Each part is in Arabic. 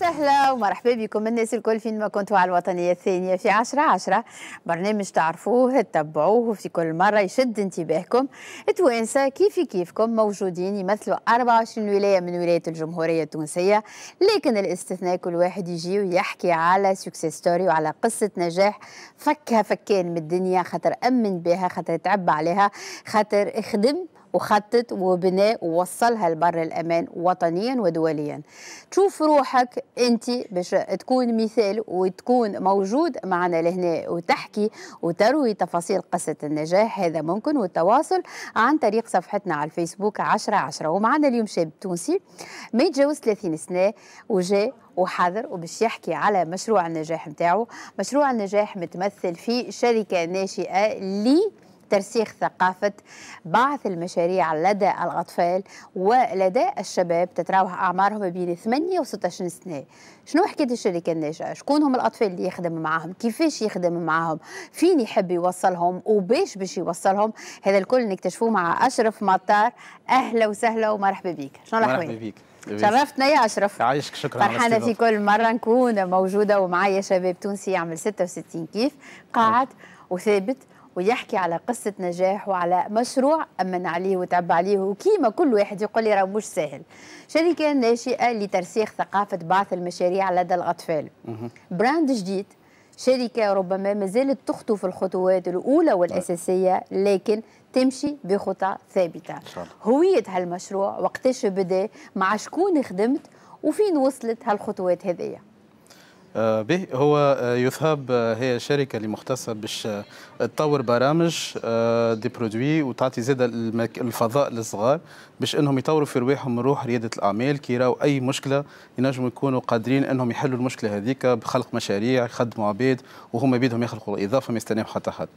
سهلا ومرحبا بكم الناس الكل فين ما كنتوا على الوطنية الثانية في عشرة عشرة برنامج تعرفوه تتبعوه في كل مرة يشد انتباهكم التوانسة كيف كيفكم موجودين يمثلوا 24 ولاية من ولايات الجمهورية التونسية لكن الاستثناء كل واحد يجي ويحكي على سكسيس ستوري وعلى قصة نجاح فكها فكان من الدنيا خاطر أمن بها خاطر تعب عليها خاطر خدم وخطط وبناء ووصلها لبر الأمان وطنيا ودوليا تشوف روحك أنت باش تكون مثال وتكون موجود معنا لهنا وتحكي وتروي تفاصيل قصة النجاح هذا ممكن والتواصل عن طريق صفحتنا على الفيسبوك 10 10 ومعنا اليوم شاب تونسي ما يتجاوز 30 سنة وجاء وحاضر وباش يحكي على مشروع النجاح نتاعو مشروع النجاح متمثل في شركة ناشئة لي ترسيخ ثقافة بعث المشاريع لدى الأطفال ولدى الشباب تتراوح أعمارهم بين 8 و 16 سنة شنو حكيت الشركة الناجحة شكون هم الأطفال اللي يخدم معاهم كيفاش يخدم معاهم فين يحب يوصلهم وباش باش يوصلهم هذا الكل نكتشفوه مع أشرف مطار أهلا وسهلا ومرحبا بك شنو مرحبا بك شرفتنا يا اشرف عايشك شكرا فرحانه في كل مره نكون موجوده ومعايا شباب تونسي يعمل 66 كيف قاعد وثابت ويحكي على قصة نجاح وعلى مشروع أمن عليه وتعب عليه وكيما كل واحد يقول لي راه مش سهل شركة ناشئة لترسيخ ثقافة بعث المشاريع لدى الأطفال براند جديد شركة ربما ما زالت تخطو في الخطوات الأولى والأساسية لكن تمشي بخطى ثابتة هوية هالمشروع وقتاش بدا مع شكون خدمت وفين وصلت هالخطوات هذية آه، به هو آه، يوثاب آه، هي شركة اللي مختصة باش تطور برامج دي برودوي وتعطي زاد الفضاء للصغار باش انهم يطوروا في رواحهم روح ريادة الاعمال كي يراو اي مشكلة ينجموا يكونوا قادرين انهم يحلوا المشكلة هذيك بخلق مشاريع يخدموا عباد وهما بيدهم يخلقوا اضافة ما يستناو حتى حد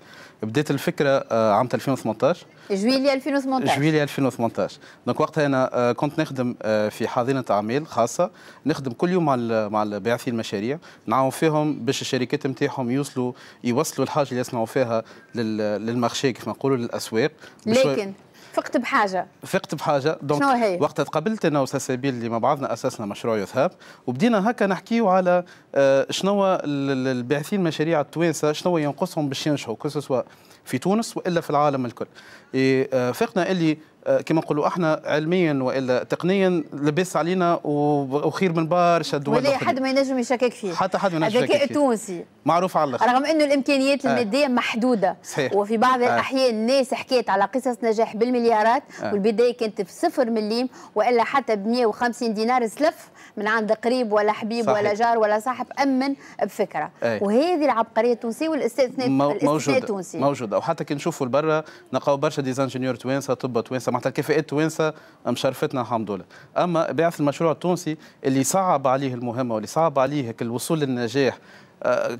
بدات الفكرة عام 2018 جويلي 2018 جويلي 2018 دونك وقتها انا كنت نخدم في حاضنة اعمال خاصة نخدم كل يوم مع مع باعثي المشاريع نعاون فيهم باش الشركات نتاعهم يوصلوا يوصلوا الحاجه اللي يصنعوا فيها للمارشي ما نقولوا للاسواق لكن فقت بحاجه فقت بحاجه دونك شنو هي؟ وقت تقابلت انا وسا سبيل اللي مع بعضنا اسسنا مشروع يذهب وبدينا هكا نحكيو على آه، شنو الباعثين مشاريع التوانسه شنو ينقصهم باش ينجحوا كو سوا في تونس والا في العالم الكل إيه، آه، فقنا اللي آه، كما نقولوا احنا علميا والا تقنيا لبس علينا وخير من برشا دول ولا حد ما ينجم يشكك فيه حتى حد ما ينجم يشكك الذكاء التونسي معروف على الاخر رغم انه الامكانيات آه. الماديه آه. محدوده صحيح. وفي بعض آه. الاحيان الناس حكيت على قصص نجاح بالمليارات آه. والبدايه كانت بصفر مليم والا حتى ب 150 دينار سلف من عند قريب ولا حبيب صحيح. ولا جار ولا صاحب امن بفكره أي. وهذه العبقريه التونسيه والاستثناء مو... موجوده التونسي. موجوده وحتى كي نشوفوا لبرا نلقاو برشا ديزانجينيور توانسه طب توانسه معناتها الكفاءات توانسه مشرفتنا الحمد لله اما بعث المشروع التونسي اللي صعب عليه المهمه واللي صعب عليه الوصول للنجاح آه،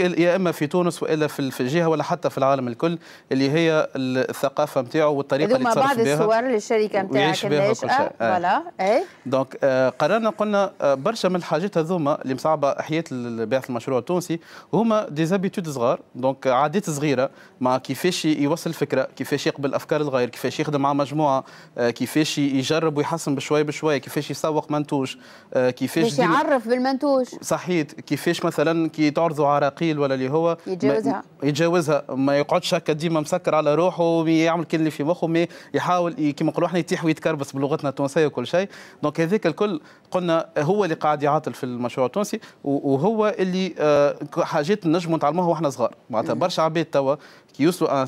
يا اما في تونس والا في الجهه ولا حتى في العالم الكل اللي هي الثقافه نتاعو والطريقه اللي تصرف بعض بها بعض الصور للشركه نتاعك آه. فوالا اي دونك آه، قررنا قلنا برشا من الحاجات هذوما اللي مصعبه حياه البعث المشروع التونسي هما ديزابيتود صغار دونك عادات صغيره مع كيفاش يوصل الفكره كيفاش يقبل افكار الغير كيفاش يخدم مع مجموعه كيفاش يجرب ويحسن بشويه بشويه كيفاش يسوق منتوج كيفاش يعرف بالمنتوج صحيت كيفاش مثلا كي تعرضوا عراقيل ولا اللي هو يتجاوزها يتجاوزها ما يقعدش هكا ديما مسكر على روحه يعمل كل اللي في مخه مي يحاول كيما نقولوا احنا يتيح ويتكربس بلغتنا التونسيه وكل شيء دونك هذاك الكل قلنا هو اللي قاعد يعاطل في المشروع التونسي وهو اللي آه، حاجات نجموا نتعلموها واحنا صغار معناتها برشا عباد توا يوصلوا آه،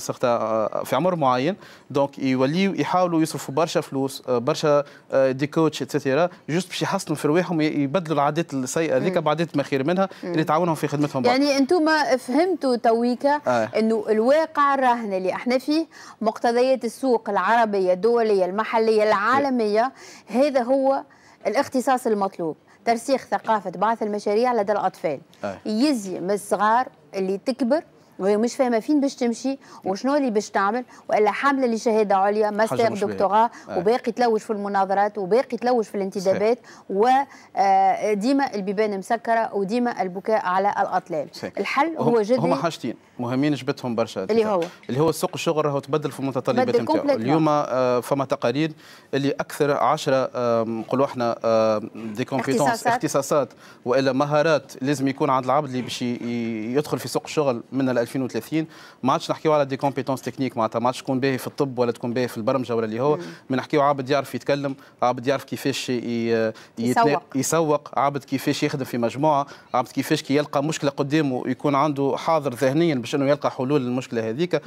في عمر معين دونك يوليو يحاولوا يصرفوا برشا فلوس آه، برشا آه، دي كوتش اتسيتيرا جوست باش يحسنوا في رواحهم يبدلوا العادات السيئه هذيك بعادات ما خير منها اللي تعاونهم في خدمتهم بعض. يعني انتم فهمتوا تويكا آه. انه الواقع الراهن اللي احنا فيه مقتضيات السوق العربيه الدوليه المحليه العالميه هذا هو الاختصاص المطلوب ترسيخ ثقافه بعث المشاريع لدى الاطفال آه. يزي من الصغار اللي تكبر وهي مش فاهمه فين باش تمشي وشنو اللي باش تعمل والا حامله لشهاده عليا ماستر دكتوراه آه. وباقي تلوج في المناظرات وباقي تلوج في الانتدابات وديما آه، البيبان مسكره وديما البكاء على الاطلال صحيح. الحل هو جد هما حاجتين مهمين جبتهم برشا اللي هو اللي هو سوق الشغل راهو تبدل في المتطلبات نتاعو اليوم آه، فما تقاليد اللي اكثر 10 نقولوا احنا دي كومبيتونس اختصاصات والا مهارات لازم يكون عند العبد اللي باش يدخل في سوق الشغل من 2030 ما عادش نحكيو على دي كومبيتونس تكنيك معناتها ما عادش تكون باهي في الطب ولا تكون باهي في البرمجه ولا اللي هو ما نحكيو عابد يعرف يتكلم عابد يعرف كيفاش يسوق يسوق عابد كيفاش يخدم في مجموعه عابد كيفاش كي يلقى مشكله قدامه يكون عنده حاضر ذهنيا باش انه يلقى حلول للمشكله هذيك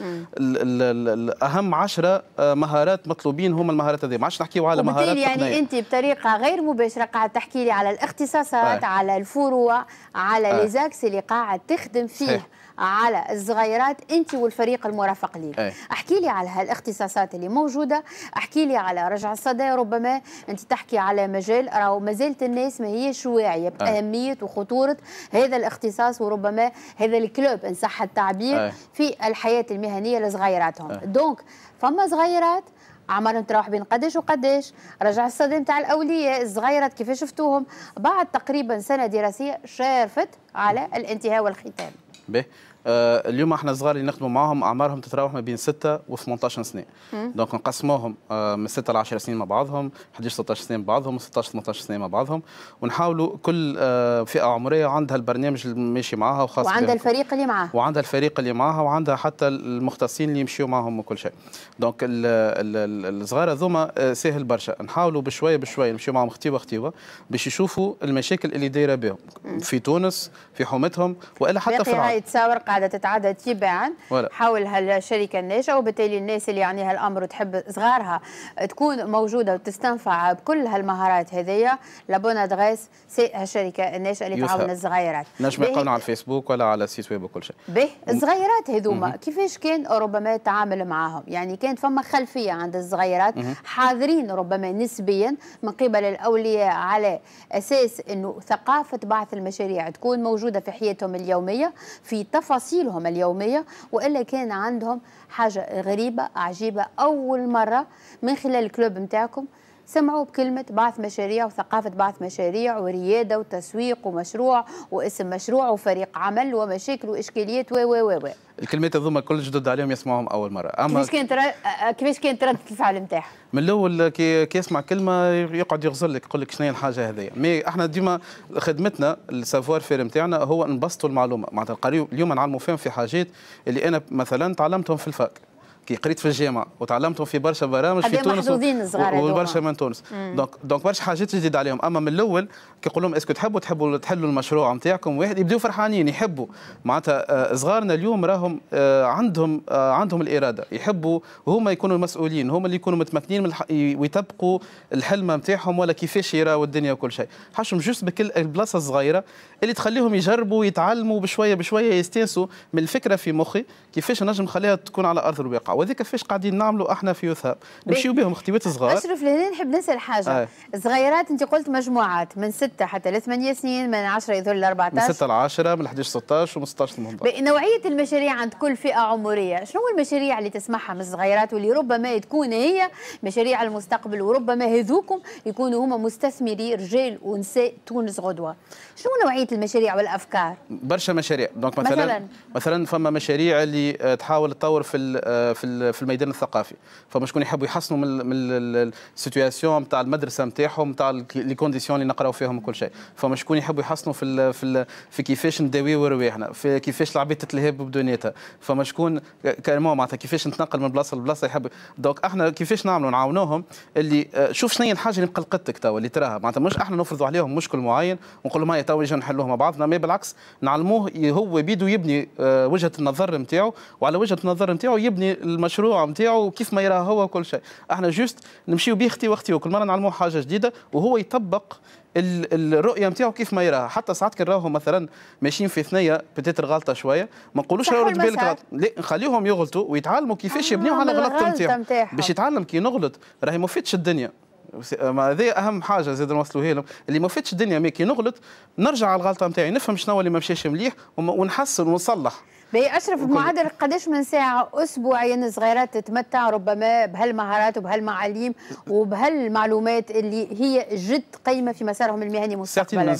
اهم 10 آه، مهارات مطلوبين هما المهارات هذه ما عادش نحكيو على مهارات يعني تقنية. انت بطريقه غير مباشره قاعد تحكي لي على الاختصاصات آه. على الفروع على آه. ليزاكس اللي قاعد تخدم فيه صحيح. على الصغيرات انت والفريق المرافق ليك أي. احكي لي على هالاختصاصات اللي موجوده احكي لي على رجع الصدى ربما انت تحكي على مجال راهو ما زالت الناس ما هيش واعيه إيه. باهميه وخطوره هذا الاختصاص وربما هذا الكلوب ان صح التعبير أي. في الحياه المهنيه لصغيراتهم إيه. دونك فما صغيرات عمرهم تراوح بين قداش وقداش رجع الصدى نتاع الاولياء الصغيرات كيف شفتوهم بعد تقريبا سنه دراسيه شارفت على الانتهاء والختام به آه، اليوم احنا صغار اللي نخدموا معاهم اعمارهم تتراوح ما بين 6 و 18 سنه دونك نقسموهم آه، من 6 ل 10 سنين مع بعضهم 11 16 سنه مع بعضهم 16 18 سنه مع بعضهم ونحاولوا كل آه، فئه عمريه عندها البرنامج اللي ماشي معاها وخاص وعندها الفريق اللي معاها وعندها الفريق اللي معاها وعندها حتى المختصين اللي يمشيوا معاهم وكل شيء دونك الصغار هذوما سهل برشا نحاولوا بشويه بشويه نمشيو معاهم خطيبه خطيبه باش يشوفوا المشاكل اللي دايره بهم في تونس في حومتهم والا حتى في العالم قاعده تتعدى تباعا حول هالشركه الناشئة وبالتالي الناس اللي يعنيها الامر وتحب صغارها تكون موجوده وتستنفع بكل هالمهارات هذيا لابونا دغيس سي هالشركه الناشئة اللي تعاون الصغيرات نجم يقولنا على الفيسبوك ولا على السيت ويب وكل شيء به الصغيرات هذوما كيفاش كان ربما تعامل معاهم يعني كانت فما خلفيه عند الصغيرات حاضرين ربما نسبيا من قبل الاولياء على اساس انه ثقافه بعث المشاريع تكون موجوده في حياتهم اليوميه في تفاصيل تفاصيلهم اليومية وإلا كان عندهم حاجة غريبة عجيبة أول مرة من خلال الكلوب متاعكم سمعوا بكلمة بعث مشاريع وثقافة بعث مشاريع وريادة وتسويق ومشروع واسم مشروع وفريق عمل ومشاكل وإشكاليات و و و و الكلمات هذوما كل جدد عليهم يسمعوهم أول مرة أما كيفاش كانت ترا... كيفاش كانت ردة الفعل نتاعها؟ من الأول كي... يسمع كلمة يقعد يغزل لك يقول لك شنو هي الحاجة هذيا مي احنا ديما خدمتنا السافوار فير نتاعنا هو نبسطوا المعلومة معناتها اليوم نعلموا فيهم في حاجات اللي أنا مثلا تعلمتهم في الفاك كي قريت في الجامعه وتعلمتهم في برشا برامج في تونس وبرشا من تونس دونك دونك برشا حاجات جديد عليهم اما من الاول كي نقول لهم اسكو تحبوا تحبوا تحلوا المشروع نتاعكم واحد يبداو فرحانين يحبوا معناتها آه، صغارنا اليوم راهم آه، عندهم آه، عندهم الاراده يحبوا هما يكونوا مسؤولين هما اللي يكونوا متمكنين من ويطبقوا الحلمه نتاعهم ولا كيفاش يراوا الدنيا وكل شيء حاشهم جوست بكل البلاصه الصغيره اللي تخليهم يجربوا ويتعلموا بشويه بشويه يستانسوا من الفكره في مخي كيفاش نجم نخليها تكون على ارض الواقع وهذاك فاش قاعدين نعملوا احنا في يوثاب نمشيو بهم اختيوات صغار اشرف لهنا نحب نسال حاجه آه. صغيرات انت قلت مجموعات من 6 حتى ل 8 سنين من 10 يذول ل 14 من 6 ل 10 من 11 ل 16 ومن 16 ل 18 نوعيه المشاريع عند كل فئه عمريه شنو المشاريع اللي تسمعها من الصغيرات واللي ربما تكون هي مشاريع المستقبل وربما هذوكم يكونوا هما مستثمري رجال ونساء تونس غدوه شنو نوعيه المشاريع والافكار برشا مشاريع دونك مثلا مثلا, فما مشاريع اللي آه، تحاول تطور في آه، في في الميدان الثقافي فما شكون يحبوا يحسنوا من من السيتوياسيون نتاع المدرسه نتاعهم نتاع لي كونديسيون اللي نقراو فيهم وكل شيء فما شكون يحبوا يحسنوا في في في كيفاش نداويو رواحنا في كيفاش العباد تتلهب بدونيتها فما شكون كلمه معناتها كيفاش نتنقل من بلاصه لبلاصه يحب دونك احنا كيفاش نعملوا نعاونوهم اللي آه، شوف شنو هي الحاجه اللي مقلقتك توا اللي تراها معناتها مش احنا نفرضوا عليهم مشكل معين ونقول لهم توا ونجيو نحلوه مع بعضنا ما بالعكس نعلموه هو بيدو يبني آه، وجهه النظر نتاعو وعلى وجهه النظر نتاعو يبني المشروع نتاعو كيف ما يراه هو كل شيء احنا جوست نمشيو بيه اختي واختي وكل مره نعلموه حاجه جديده وهو يطبق الرؤيه نتاعو كيف ما يراها حتى ساعات كي نراهم مثلا ماشيين في ثنيه بتيتر غلطه شويه ما نقولوش رد بالك غلط لا نخليهم يغلطوا ويتعلموا كيفاش آه، يبنيو على غلطه نتاعو باش يتعلم كي نغلط راهي ما الدنيا آه، ما هذه اهم حاجه زاد نوصلوها لهم اللي ما فاتش الدنيا ما كي نغلط نرجع على الغلطه نتاعي نفهم شنو اللي ما مشاش مليح ونحسن ونصلح باهي اشرف بمعدل قداش من ساعه اسبوعيا صغيرات تتمتع ربما بهالمهارات وبهالمعاليم وبهالمعلومات اللي هي جد قيمه في مسارهم المهني مستقبلا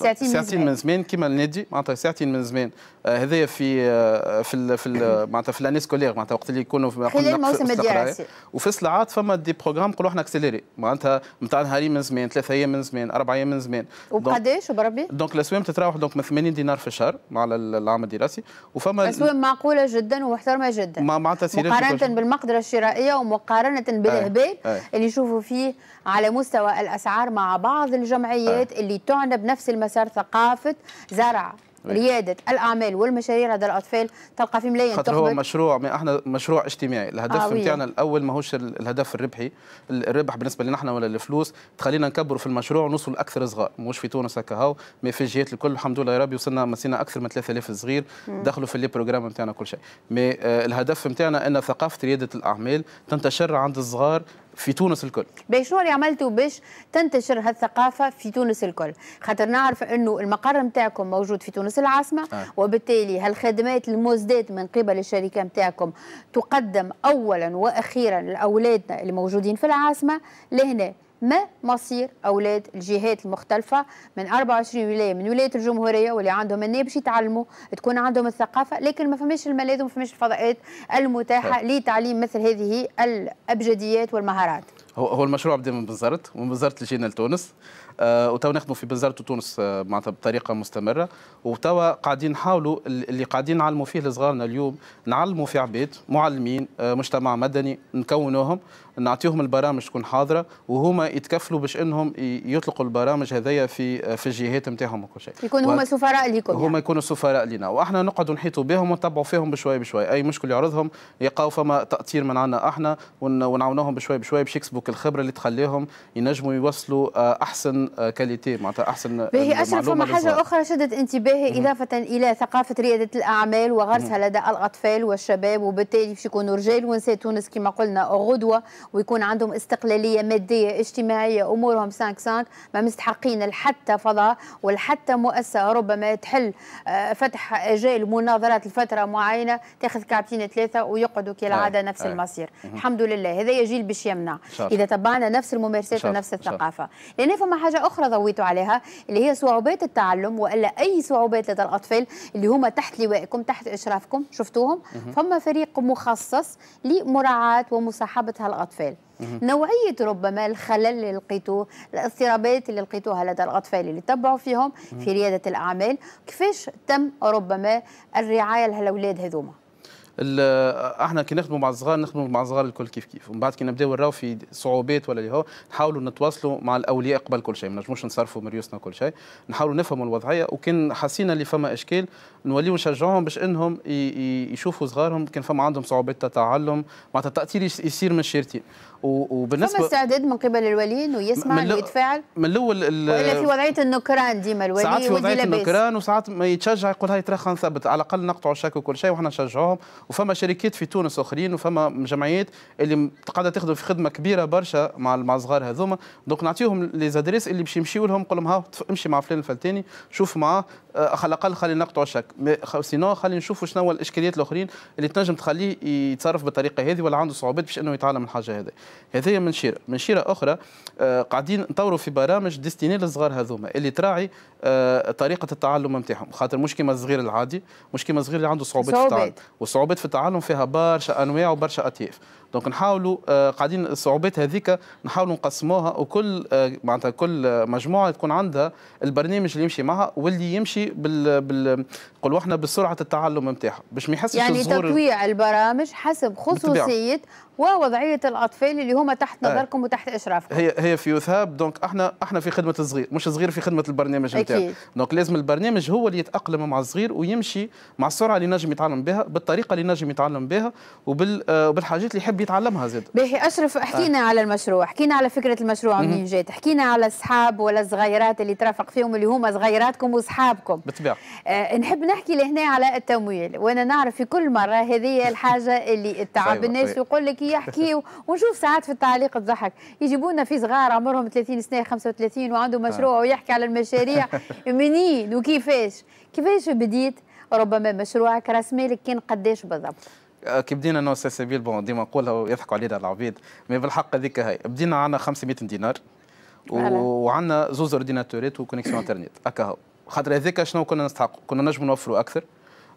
ساعتين ساعتين من زمان كيما النادي معناتها ساعتين من زمان آه، هذايا في آه، في في معناتها في لاني سكولير معناتها وقت اللي يكونوا في خلال الموسم الدراسي وفي الساعات فما دي بروغرام نقولوا احنا اكسيليري معناتها نتاع نهارين من زمان ثلاثة ايام من زمان أربع ايام من زمان وبقداش بربي؟ دونك الاسوام تتراوح دونك من 80 دينار في الشهر مع العام الدراسي وفما اسوام معقولة جدا ومحترمة جدا معناتها مقارنة بالمقدرة الشرائية ومقارنة بالهبال اللي نشوفوا فيه على مستوى الأسعار مع بعض الجمعيات اللي تعنى بنفس المسؤولية مسار ثقافه زرع رياده إيه. الأعمال والمشاريع لدى الأطفال تلقى في ملايين خاطر هو مشروع ما احنا مشروع اجتماعي الهدف نتاعنا آه، الأول ماهوش الهدف الربحي الربح بالنسبة لنا احنا ولا الفلوس تخلينا نكبروا في المشروع ونوصل أكثر صغار مش في تونس هكا هاو ما في الجهات الكل الحمد لله يا ربي وصلنا مسينا أكثر من 3000 صغير دخلوا في لي بروجرام نتاعنا كل شيء مي آه، الهدف نتاعنا أن ثقافة ريادة الأعمال تنتشر عند الصغار في تونس الكل باش شنو اللي عملتوا باش تنتشر هالثقافه في تونس الكل خاطر نعرف انه المقر نتاعكم موجود في تونس العاصمه آه. وبالتالي هالخدمات المزدات من قبل الشركه نتاعكم تقدم اولا واخيرا لاولادنا اللي موجودين في العاصمه لهنا ما مصير أولاد الجهات المختلفة من 24 ولاية من ولاية الجمهورية واللي عندهم النية باش يتعلموا تكون عندهم الثقافة لكن ما فماش الملاذ وما فماش الفضاءات المتاحة لتعليم مثل هذه الأبجديات والمهارات هو المشروع بدا من بنزرت ومن بنزرت لجينا لتونس آه، وتوا نخدموا في بنزرت تونس آه، معناتها بطريقه مستمره وتوا قاعدين نحاولوا اللي قاعدين نعلموا فيه لصغارنا اليوم نعلموا في عباد معلمين آه، مجتمع مدني نكونوهم نعطيهم البرامج تكون حاضره وهما يتكفلوا باش انهم يطلقوا البرامج هذيا في في الجهات نتاعهم وكل شيء يكون هما سفراء لكم يعني. هما يعني. يكونوا سفراء لنا واحنا نقعدوا نحيطوا بهم ونتبعوا فيهم بشوي بشوي اي مشكل يعرضهم يلقاو فما تاثير من عنا احنا ونعاونوهم بشوي بشوي باش يكسبوا الخبره اللي تخليهم ينجموا يوصلوا احسن آه، كاليتي معناتها احسن به اشرف فما حاجه اخرى شدت انتباهي اضافه الى ثقافه رياده الاعمال وغرسها لدى الاطفال والشباب وبالتالي باش يكونوا رجال ونساء تونس كما قلنا غدوه ويكون عندهم استقلاليه ماديه اجتماعيه امورهم سانك سانك ما مستحقين لحتى فضاء ولحتى مؤسسه ربما تحل آه، فتح اجال مناظرات لفتره معينه تاخذ كعبتين ثلاثه ويقعدوا كالعاده آه، نفس المصير الحمد لله هذا جيل باش يمنع اذا تبعنا نفس الممارسات ونفس الثقافه لان فما حاجه حاجة أخرى ضويتوا عليها اللي هي صعوبات التعلم وإلا أي صعوبات لدى الأطفال اللي هما تحت لوائكم تحت إشرافكم شفتوهم فما فريق مخصص لمراعاة ومصاحبة هالأطفال نوعية ربما الخلل اللي لقيتوه الاضطرابات اللي لقيتوها لدى الأطفال اللي تبعوا فيهم في ريادة الأعمال كيفاش تم ربما الرعاية لهالأولاد هذوما احنا كي نخدموا مع الصغار نخدموا مع الصغار الكل كيف كيف ومن بعد كي نبداو نراو في صعوبات ولا اللي هو نحاولوا نتواصلوا مع الاولياء قبل كل شيء ما نجموش نصرفوا مريوسنا كل شيء نحاولوا نفهموا الوضعيه وكان حسينا اللي فما اشكال نوليو نشجعهم باش انهم يشوفوا صغارهم كان فما عندهم صعوبات تعلم مع التاثير يصير من الشارتين وبالنسبه استعداد من قبل الولي انه يسمع انه يتفاعل من الاول ولا في وضعيه النكران ديما الولي ساعات في وضعيه النكران وساعات ما يتشجع يقول هاي ترى نثبت على الاقل نقطعوا الشك وكل شيء وحنا نشجعوهم وفما شركات في تونس اخرين وفما جمعيات اللي قاعده تخدم في خدمه كبيره برشا مع مع الصغار هذوما دونك نعطيهم ليزادريس اللي باش يمشيو لهم نقول لهم ها امشي مع فلان الفلتاني شوف معاه آه، على الاقل خلي نقطعوا الشك سينو خلي نشوفوا شنو هو الاشكاليات الاخرين اللي تنجم تخليه يتصرف بالطريقه هذه ولا عنده صعوبات باش انه يتعلم الحاجه هذه هذه من شيره من شيره اخرى آه، قاعدين نطوروا في برامج ديستيني للصغار هذوما اللي تراعي آه، طريقه التعلم نتاعهم خاطر مش كيما الصغير العادي مش كيما الصغير اللي عنده صعوبات في التعلم والصعوبات في التعلم فيها برشا انواع وبرشا اطياف دونك نحاولوا آه، قاعدين الصعوبات هذيك نحاولوا نقسموها وكل آه، معناتها كل مجموعه تكون عندها البرنامج اللي يمشي معها واللي يمشي بال, بال... نقولوا احنا بسرعه التعلم نتاعها باش ما يحسش يعني تطويع البرامج حسب خصوصيه ووضعيه الاطفال اللي هما تحت آه. نظركم وتحت اشرافكم هي هي في يوثاب دونك احنا احنا في خدمه الصغير مش صغير في خدمه البرنامج نتاعو دونك لازم البرنامج هو اللي يتاقلم مع الصغير ويمشي مع السرعه اللي نجم يتعلم بها بالطريقه اللي نجم يتعلم بها وبالحاجات اللي يحب بيتعلمها زيد باهي اشرف حكينا آه. على المشروع حكينا على فكره المشروع منين جات حكينا على الصحاب ولا الصغيرات اللي ترافق فيهم اللي هما صغيراتكم وصحابكم بالطبيعه آه نحب نحكي لهنا على التمويل وانا نعرف في كل مره هذه الحاجه اللي تعب طيب، الناس ويقول طيب. لك يحكي ونشوف ساعات في التعليق تضحك يجيبونا في صغار عمرهم 30 سنه 35 وعنده مشروع آه. ويحكي على المشاريع منين وكيفاش كيفاش بديت ربما مشروعك راس مالك كان قداش بالضبط كي بدينا انا سي بيل بون ديما نقولها ويضحكوا علينا العبيد مي بالحق هذيك هاي بدينا عندنا 500 دينار وعندنا زوز اورديناتورات وكونيكسيون انترنت هكا هو خاطر هذاك شنو كنا نستحق كنا نجم نوفروا اكثر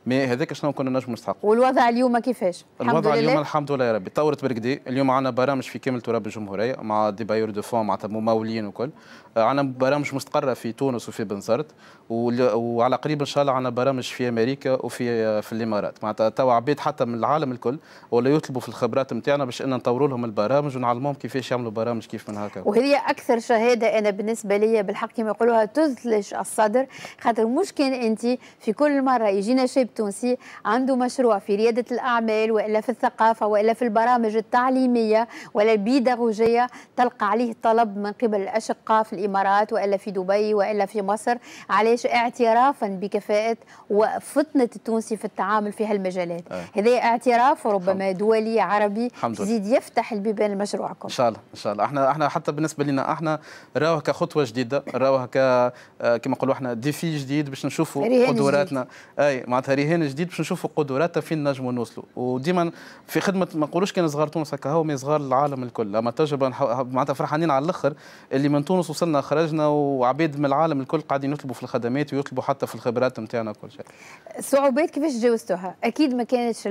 مي هذاك شنو كنا نجم نستحقوا والوضع اليوم كيفاش الوضع اليوم الحمد لله يا ربي تطورت بركدي اليوم عندنا برامج في كامل تراب الجمهوريه مع دي بايور دو فون معناتها ممولين وكل آه، عندنا برامج مستقره في تونس وفي بنزرت وعلى قريب ان شاء الله عندنا برامج في امريكا وفي آه، في الامارات معناتها توا عباد حتى من العالم الكل ولا يطلبوا في الخبرات نتاعنا باش ان نطوروا لهم البرامج ونعلموهم كيفاش يعملوا برامج كيف من هكا وهي اكثر شهاده انا بالنسبه لي بالحق كما يقولوها تثلج الصدر خاطر مش كان انت في كل مره يجينا شاب التونسي عنده مشروع في ريادة الأعمال وإلا في الثقافة وإلا في البرامج التعليمية ولا البيداغوجية تلقى عليه طلب من قبل الأشقاء في الإمارات وإلا في دبي وإلا في مصر علاش اعترافا بكفاءة وفطنة التونسي في التعامل في هالمجالات أه. هذا اعتراف ربما حمد. دولي عربي يزيد يفتح البيبان لمشروعكم ان شاء الله ان شاء الله احنا احنا حتى بالنسبه لنا احنا راوها كخطوه جديده راوها ك آه، كما نقولوا احنا ديفي جديد باش نشوفوا قدراتنا اي معناتها رهان جديد باش نشوفوا قدراتها فين نجموا نوصلوا وديما في خدمه ما نقولوش كان صغار تونس هكا هو صغار العالم الكل اما تجربه معناتها فرحانين على الاخر اللي من تونس وصلنا خرجنا وعباد من العالم الكل قاعدين يطلبوا في الخدمات ويطلبوا حتى في الخبرات نتاعنا كل شيء الصعوبات كيفاش تجاوزتوها؟ اكيد ما كانتش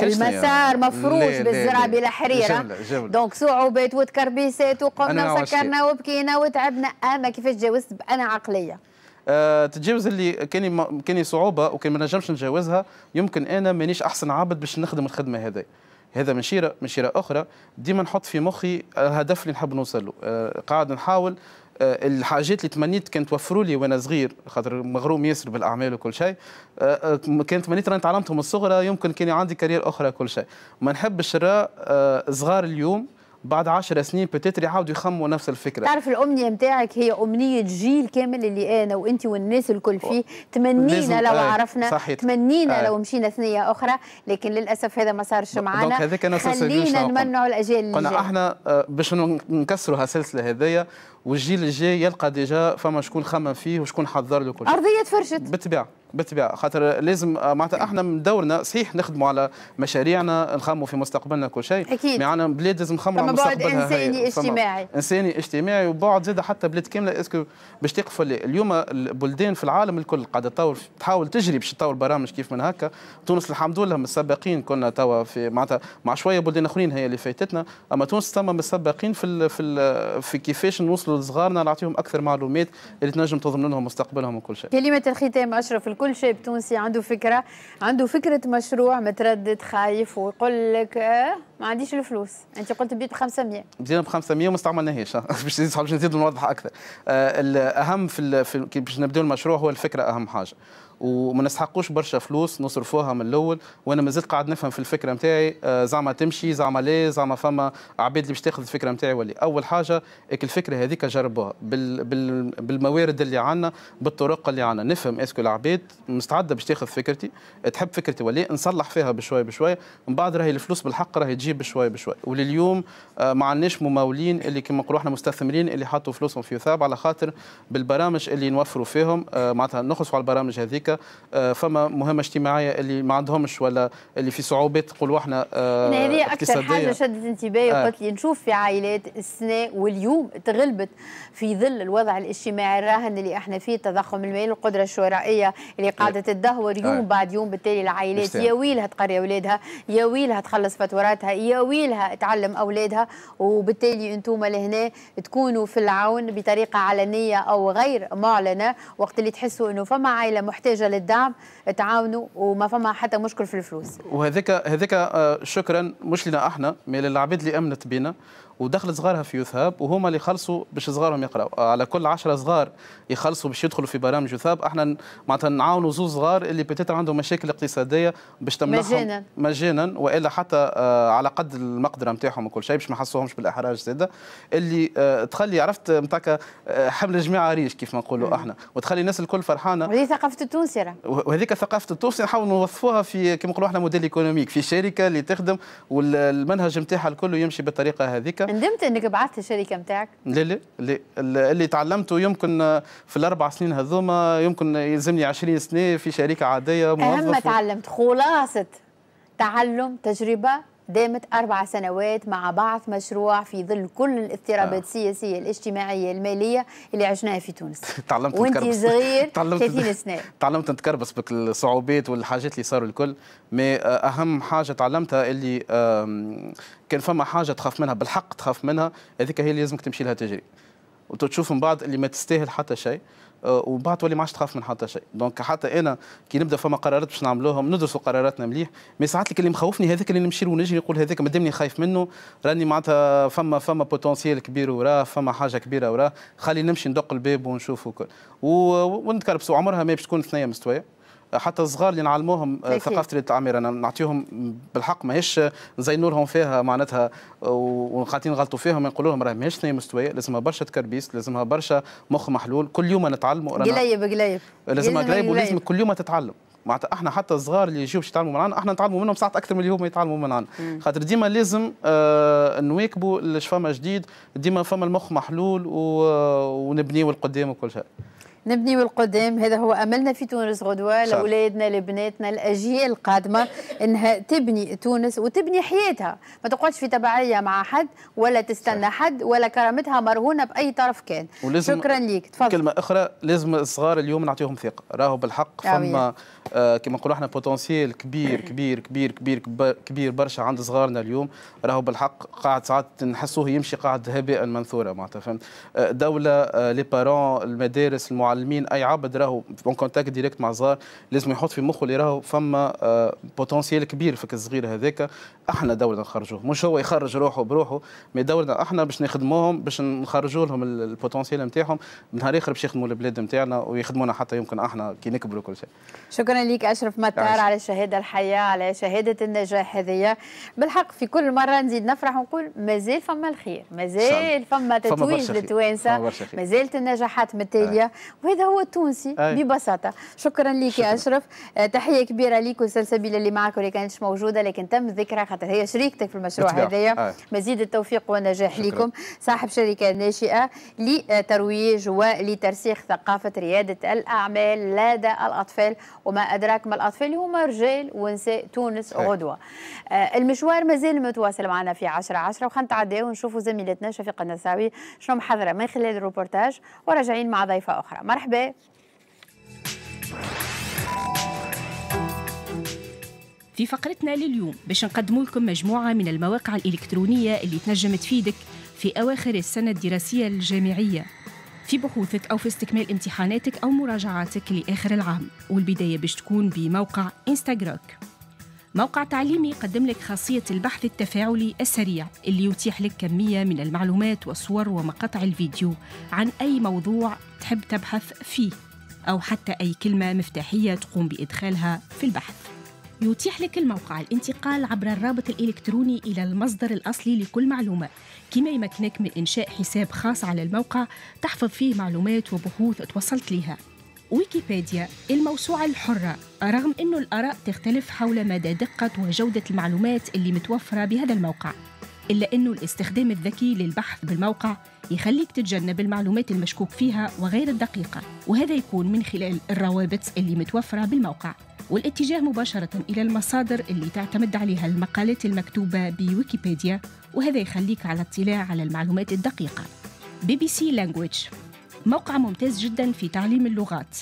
المسار مفروش بالزرع بلا حريره دونك صعوبات وتكربيسات وقمنا وسكرنا وبكينا وتعبنا اما كيفاش تجاوزت انا عقليه أه تتجاوز اللي كان كان صعوبه وكان ما نجمش نتجاوزها يمكن انا مانيش احسن عابد باش نخدم الخدمه هذه هذا من شيره من شيره اخرى ديما نحط في مخي الهدف اللي نحب نوصل له أه قاعد نحاول أه الحاجات اللي تمنيت كانت توفروا لي وانا صغير خاطر مغروم ياسر بالاعمال وكل شيء أه, آه، كانت تمنيت راني تعلمتهم الصغرى يمكن كان عندي كارير اخرى كل شيء ما نحبش نرى آه، صغار اليوم بعد عشر سنين بتتر يعاودوا يخموا نفس الفكره تعرف الامنيه نتاعك هي امنيه جيل كامل اللي انا وانت والناس الكل فيه تمنينا لو آه عرفنا صحيح. تمنينا آه. لو مشينا ثنيه اخرى لكن للاسف هذا ما صارش معنا خلينا نمنعوا الاجيال اللي قلنا احنا آه، باش نكسروا هالسلسله هذيا والجيل الجاي يلقى ديجا فما شكون خمم فيه وشكون حضر له كل شيء ارضيه تفرشت بالطبيعه بالطبيعه خاطر لازم آه، معناتها احنا من دورنا صحيح نخدموا على مشاريعنا نخمموا في مستقبلنا كل شيء اكيد معنا بلاد لازم نخمموا على مستقبلها بعد انساني اجتماعي انساني اجتماعي وبعد زاده حتى بلاد كامله اسكو باش تقف اليوم البلدان في العالم الكل قاعده تطور تحاول تجري باش تطور برامج كيف من هكا تونس الحمد لله من السباقين كنا توا في معناتها مع شويه بلدان اخرين هي اللي فاتتنا اما تونس تما من السباقين في في, في كيفاش نوصلوا الصغار صغارنا نعطيهم اكثر معلومات اللي تنجم تضمن لهم مستقبلهم وكل شيء كلمه الختام اشرف الكل شاب تونسي عنده فكره عنده فكره مشروع متردد خايف ويقول لك آه، ما عنديش الفلوس انت قلت بديت ب 500 بدينا ب 500 وما استعملناهاش باش نزيد نوضح اكثر آه، الاهم في, في باش نبداو المشروع هو الفكره اهم حاجه وما نسحقوش برشا فلوس نصرفوها من الاول وانا مازلت قاعد نفهم في الفكره نتاعي آه، زعما تمشي زعما لا زعما فما عباد اللي باش تاخذ الفكره نتاعي ولا اول حاجه اك الفكره هذيك جربوها بال بال بالموارد اللي عندنا بالطرق اللي عندنا نفهم اسكو العباد مستعده باش تاخذ فكرتي تحب فكرتي ولا نصلح فيها بشوي بشوي من بعد راهي الفلوس بالحق راهي تجيب بشوي بشوي ولليوم آه، ما عندناش ممولين اللي كما نقولوا احنا مستثمرين اللي حطوا فلوسهم في وثاب على خاطر بالبرامج اللي نوفروا فيهم آه، معناتها نخلصوا على البرامج هذيك آه، فما مهمه اجتماعيه اللي ما عندهمش ولا اللي في صعوبات تقولوا احنا آه، هذه اكثر حاجه شدت انتباهي آه. وقلت لي نشوف في عائلات السنه واليوم تغلبت في ظل الوضع الاجتماعي الراهن اللي احنا فيه تضخم المال القدره الشرائيه اللي إيه. قاعده تدهور يوم آه. بعد يوم بالتالي العائلات يا ويلها تقري اولادها يا ويلها تخلص فاتوراتها يا ويلها تعلم اولادها وبالتالي انتم لهنا تكونوا في العون بطريقه علنيه او غير معلنه وقت اللي تحسوا انه فما عائله محتاجه محتاجه للدعم تعاونوا وما فما حتى مشكل في الفلوس وهذاك هذاك آه، شكرا مش لنا احنا مي للعباد اللي امنت بينا ودخل صغارها في يثاب وهما اللي يخلصوا باش صغارهم يقراوا على كل 10 صغار يخلصوا باش يدخلوا في برامج يثاب احنا معناتها نعاونوا زوج صغار اللي بتاتر عندهم مشاكل اقتصاديه باش تمنحهم مجانا مجانا والا حتى آه، على قد المقدره نتاعهم وكل شيء باش ما يحسوهمش بالاحراج زاده اللي آه، تخلي عرفت نتاعك آه، حمل جميع عريش كيف ما نقولوا احنا وتخلي الناس الكل فرحانه وهذه ثقافه التونسي وهذيك ثقافه التونسي نحاول نوظفوها في كما نقولوا احنا موديل ايكونوميك في شركه اللي تخدم والمنهج نتاعها الكل يمشي بالطريقه هذيك الشركه ندمت انك بعثت الشركه نتاعك لا لا لا اللي تعلمته يمكن في الاربع سنين هذوما يمكن يلزمني 20 سنه في شركه عاديه موظف اهم ما تعلمت خلاصه تعلم تجربه دامت أربع سنوات مع بعض مشروع في ظل كل الاضطرابات آه. السياسية آه. الاجتماعية المالية اللي عشناها في تونس تعلمت وانت صغير 30 سنة تعلمت نتكربس بك الصعوبات والحاجات اللي صاروا الكل مي آه، أهم حاجة تعلمتها اللي كان فما حاجة تخاف منها بالحق تخاف منها هذيك هي اللي لازمك تمشي لها تجري وتشوف من بعد اللي ما تستاهل حتى شيء آه، ومن بعد تولي ما عادش تخاف من حتى شيء دونك حتى انا كي نبدا فما قرارات باش نعملوهم ندرسوا قراراتنا مليح مي ساعات اللي مخوفني هذاك اللي نمشي ونجي نقول هذاك مادامني خايف منه راني معناتها فما فما بوتنسيال كبير وراه فما حاجه كبيره وراه خلي نمشي ندق الباب ونشوف وكل ونتكربسوا عمرها ما باش تكون ثنيه مستويه حتى الصغار اللي نعلموهم آه، ثقافه التعمير انا نعطيهم بالحق ماهيش نزينولهم آه، فيها معناتها آه، وقاعدين نغلطوا فيهم نقول لهم راه ماهيش ثانيه مستويه لازمها برشا تكربيس لازمها برشا مخ محلول كل يوم نتعلموا قليب قليب لازمها قليب ولازم كل يوم تتعلم معناتها احنا حتى الصغار اللي يجيو باش يتعلموا من عنا احنا نتعلموا منهم ساعات اكثر من اللي هما يتعلموا من عنا خاطر ديما لازم آه نواكبوا اللي فما جديد ديما فما المخ محلول ونبنيو القدام وكل شيء نبني القدام هذا هو املنا في تونس غدوه لاولادنا لبناتنا الاجيال القادمه انها تبني تونس وتبني حياتها ما تقعدش في تبعيه مع حد ولا تستنى صح. حد ولا كرامتها مرهونه باي طرف كان شكرا ليك تفضل كلمه اخرى لازم الصغار اليوم نعطيهم ثقه راهو بالحق فما آه كما نقولوا احنا بوتنسيال كبير كبير كبير كبير كبير برشا عند صغارنا اليوم راهو بالحق قاعد ساعات نحسوه يمشي قاعد هباء منثورا معناتها فهمت آه، دوله آه لي بارون المدارس المعلمين المعلمين اي عبد راهو اون كونتاكت ديريكت مع زار لازم يحط في مخه اللي راهو فما بوتونسييل آه، كبير فيك الصغير هذاك احنا دورنا نخرجوه مش هو يخرج روحه بروحه مي دورنا احنا باش نخدموهم باش نخرجوا لهم البوتونسييل نتاعهم نهار اخر باش يخدموا البلاد نتاعنا ويخدمونا حتى يمكن احنا كي نكبروا كل شيء شكرا لك اشرف مطار على الشهاده الحيه على شهاده النجاح هذيا بالحق في كل مره نزيد نفرح ونقول مازال فما الخير مازال فما تتويج للتوانسه مازالت النجاحات متاليه آه. وهذا هو التونسي أي. آه. ببساطه شكرا لك يا اشرف آه، تحيه كبيره لك وسلسبيل اللي معك واللي كانتش موجوده لكن تم ذكرها خاطر هي شريكتك في المشروع هذايا آه. مزيد التوفيق والنجاح لكم صاحب شركه ناشئه لترويج ولترسيخ ثقافه رياده الاعمال لدى الاطفال وما ادراك ما الاطفال اللي هما رجال ونساء تونس أي. غدوه المشوار مازال متواصل معنا في 10 10 وخنتعداو ونشوفوا زميلتنا شفيقه النساوي شنو محضره من خلال الروبورتاج وراجعين مع ضيفه اخرى مرحبا في فقرتنا لليوم باش نقدموا لكم مجموعة من المواقع الإلكترونية اللي تنجم تفيدك في أواخر السنة الدراسية الجامعية في بحوثك أو في استكمال امتحاناتك أو مراجعاتك لآخر العام والبداية باش تكون بموقع انستغراك موقع تعليمي يقدم لك خاصية البحث التفاعلي السريع اللي يتيح لك كمية من المعلومات والصور ومقاطع الفيديو عن أي موضوع تحب تبحث فيه أو حتى أي كلمة مفتاحية تقوم بإدخالها في البحث يتيح لك الموقع الانتقال عبر الرابط الإلكتروني إلى المصدر الأصلي لكل معلومة كما يمكنك من إنشاء حساب خاص على الموقع تحفظ فيه معلومات وبحوث توصلت لها ويكيبيديا الموسوعة الحرة رغم أنه الآراء تختلف حول مدى دقة وجودة المعلومات اللي متوفرة بهذا الموقع إلا أنه الاستخدام الذكي للبحث بالموقع يخليك تتجنب المعلومات المشكوك فيها وغير الدقيقة وهذا يكون من خلال الروابط اللي متوفرة بالموقع والاتجاه مباشرة إلى المصادر اللي تعتمد عليها المقالات المكتوبة بويكيبيديا وهذا يخليك على اطلاع على المعلومات الدقيقة بي بي سي لانجويج موقع ممتاز جدا في تعليم اللغات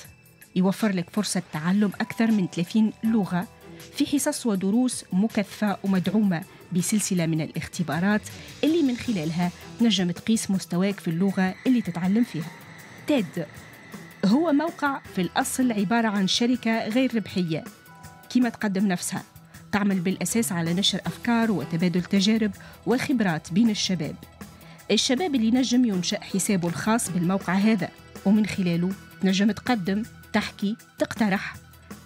يوفر لك فرصة تعلم أكثر من 30 لغة في حصص ودروس مكثفة ومدعومة بسلسلة من الاختبارات اللي من خلالها تنجم تقيس مستواك في اللغة اللي تتعلم فيها تيد هو موقع في الأصل عبارة عن شركة غير ربحية كما تقدم نفسها تعمل بالأساس على نشر أفكار وتبادل تجارب وخبرات بين الشباب الشباب اللي نجم ينشأ حسابه الخاص بالموقع هذا ومن خلاله نجم تقدم تحكي تقترح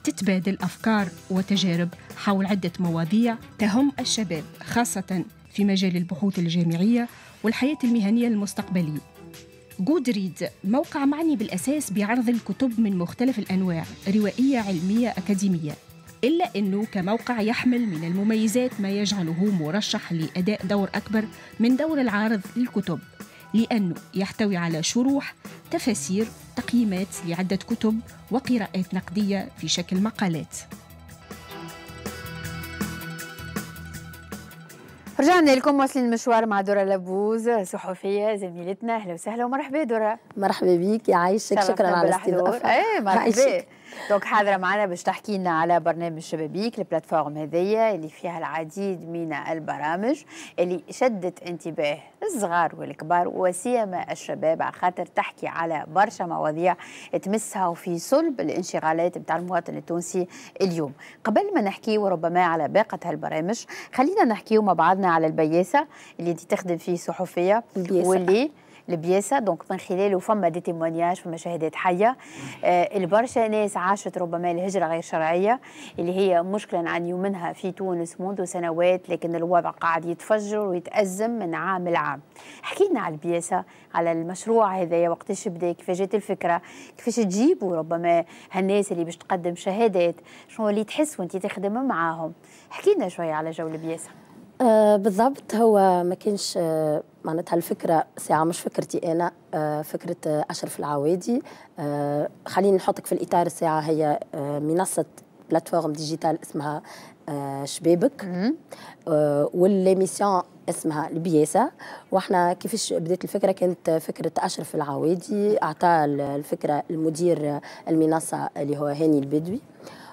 تتبادل أفكار وتجارب حول عدة مواضيع تهم الشباب خاصة في مجال البحوث الجامعية والحياة المهنية المستقبلية جود ريد موقع معني بالأساس بعرض الكتب من مختلف الأنواع روائية علمية أكاديمية إلا أنه كموقع يحمل من المميزات ما يجعله مرشح لأداء دور أكبر من دور العارض للكتب لأنه يحتوي على شروح تفاسير تقييمات لعدة كتب وقراءات نقدية في شكل مقالات رجعنا لكم واصلين المشوار مع دورة لابوز صحفية زميلتنا أهلا وسهلا ومرحبا دورة مرحبا بيك يا عايشك شكرا على الاستضافة ايه مرحبا دونك حاضره معنا باش تحكي لنا على برنامج شبابيك البلاتفورم هذية اللي فيها العديد من البرامج اللي شدت انتباه الصغار والكبار وسيما الشباب على خاطر تحكي على برشا مواضيع تمسها وفي صلب الانشغالات نتاع المواطن التونسي اليوم قبل ما نحكي وربما على باقه هالبرامج خلينا نحكيو مع بعضنا على البياسه اللي انت تخدم فيه صحفيه واللي البياسه دونك من خلاله فما دي تيمونياج فما شهادات حيه آه، البرشا ناس عاشت ربما الهجره غير شرعيه اللي هي مشكله نعانيو منها في تونس منذ سنوات لكن الوضع قاعد يتفجر ويتازم من عام لعام حكينا على البياسه على المشروع هذا وقتاش بدا كيفاش جات الفكره كيفاش تجيبوا ربما هالناس اللي باش تقدم شهادات شنو اللي تحس وانت تخدم معاهم حكينا شويه على جو البياسه آه بالضبط هو ما كانش آه معناتها الفكرة ساعة مش فكرتي أنا آه فكرة أشرف العوادي أه، خليني نحطك في الإطار الساعة هي أه، منصة بلاتفورم ديجيتال اسمها أه، شبابك والميسيون اسمها البياسة واحنا كيفاش بدات الفكرة كانت فكرة أشرف العوادي أعطى الفكرة المدير المنصة اللي هو هاني البدوي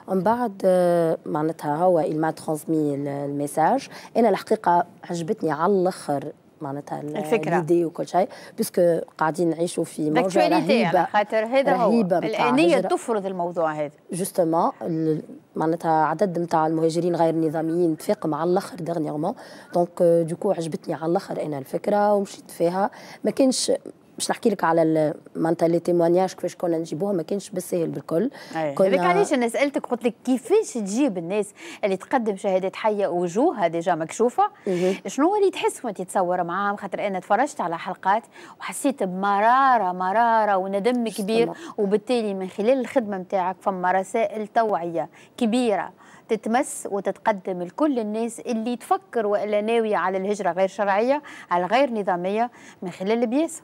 من بعد آه، معناتها هو ما ترانزمي الميساج انا الحقيقه عجبتني على الاخر معناتها الفكره الدي وكل شيء باسكو قاعدين نعيشوا في موجه رهيبه خاطر هذا رهيبة هو الانيه تفرض الموضوع هذا جوستومون معناتها عدد نتاع المهاجرين غير النظاميين تفاقم على الاخر دغنيغمون دونك دوكو عجبتني على الاخر انا الفكره ومشيت فيها ما كانش باش نحكي لك على معناتها لي تيمونياج كيفاش كنا نجيبوها ما كانش بالسهل بالكل هذاك علاش انا سالتك قلت لك كيفاش تجيب الناس اللي تقدم شهادات حيه وجوهها ديجا مكشوفه شنو اللي تحس وانت تصور معاهم خاطر انا تفرجت على حلقات وحسيت بمراره مراره وندم كبير وبالتالي من خلال الخدمه نتاعك فما رسائل توعيه كبيره تتمس وتتقدم لكل الناس اللي تفكر والا ناويه على الهجره غير شرعيه على غير نظاميه من خلال البياسه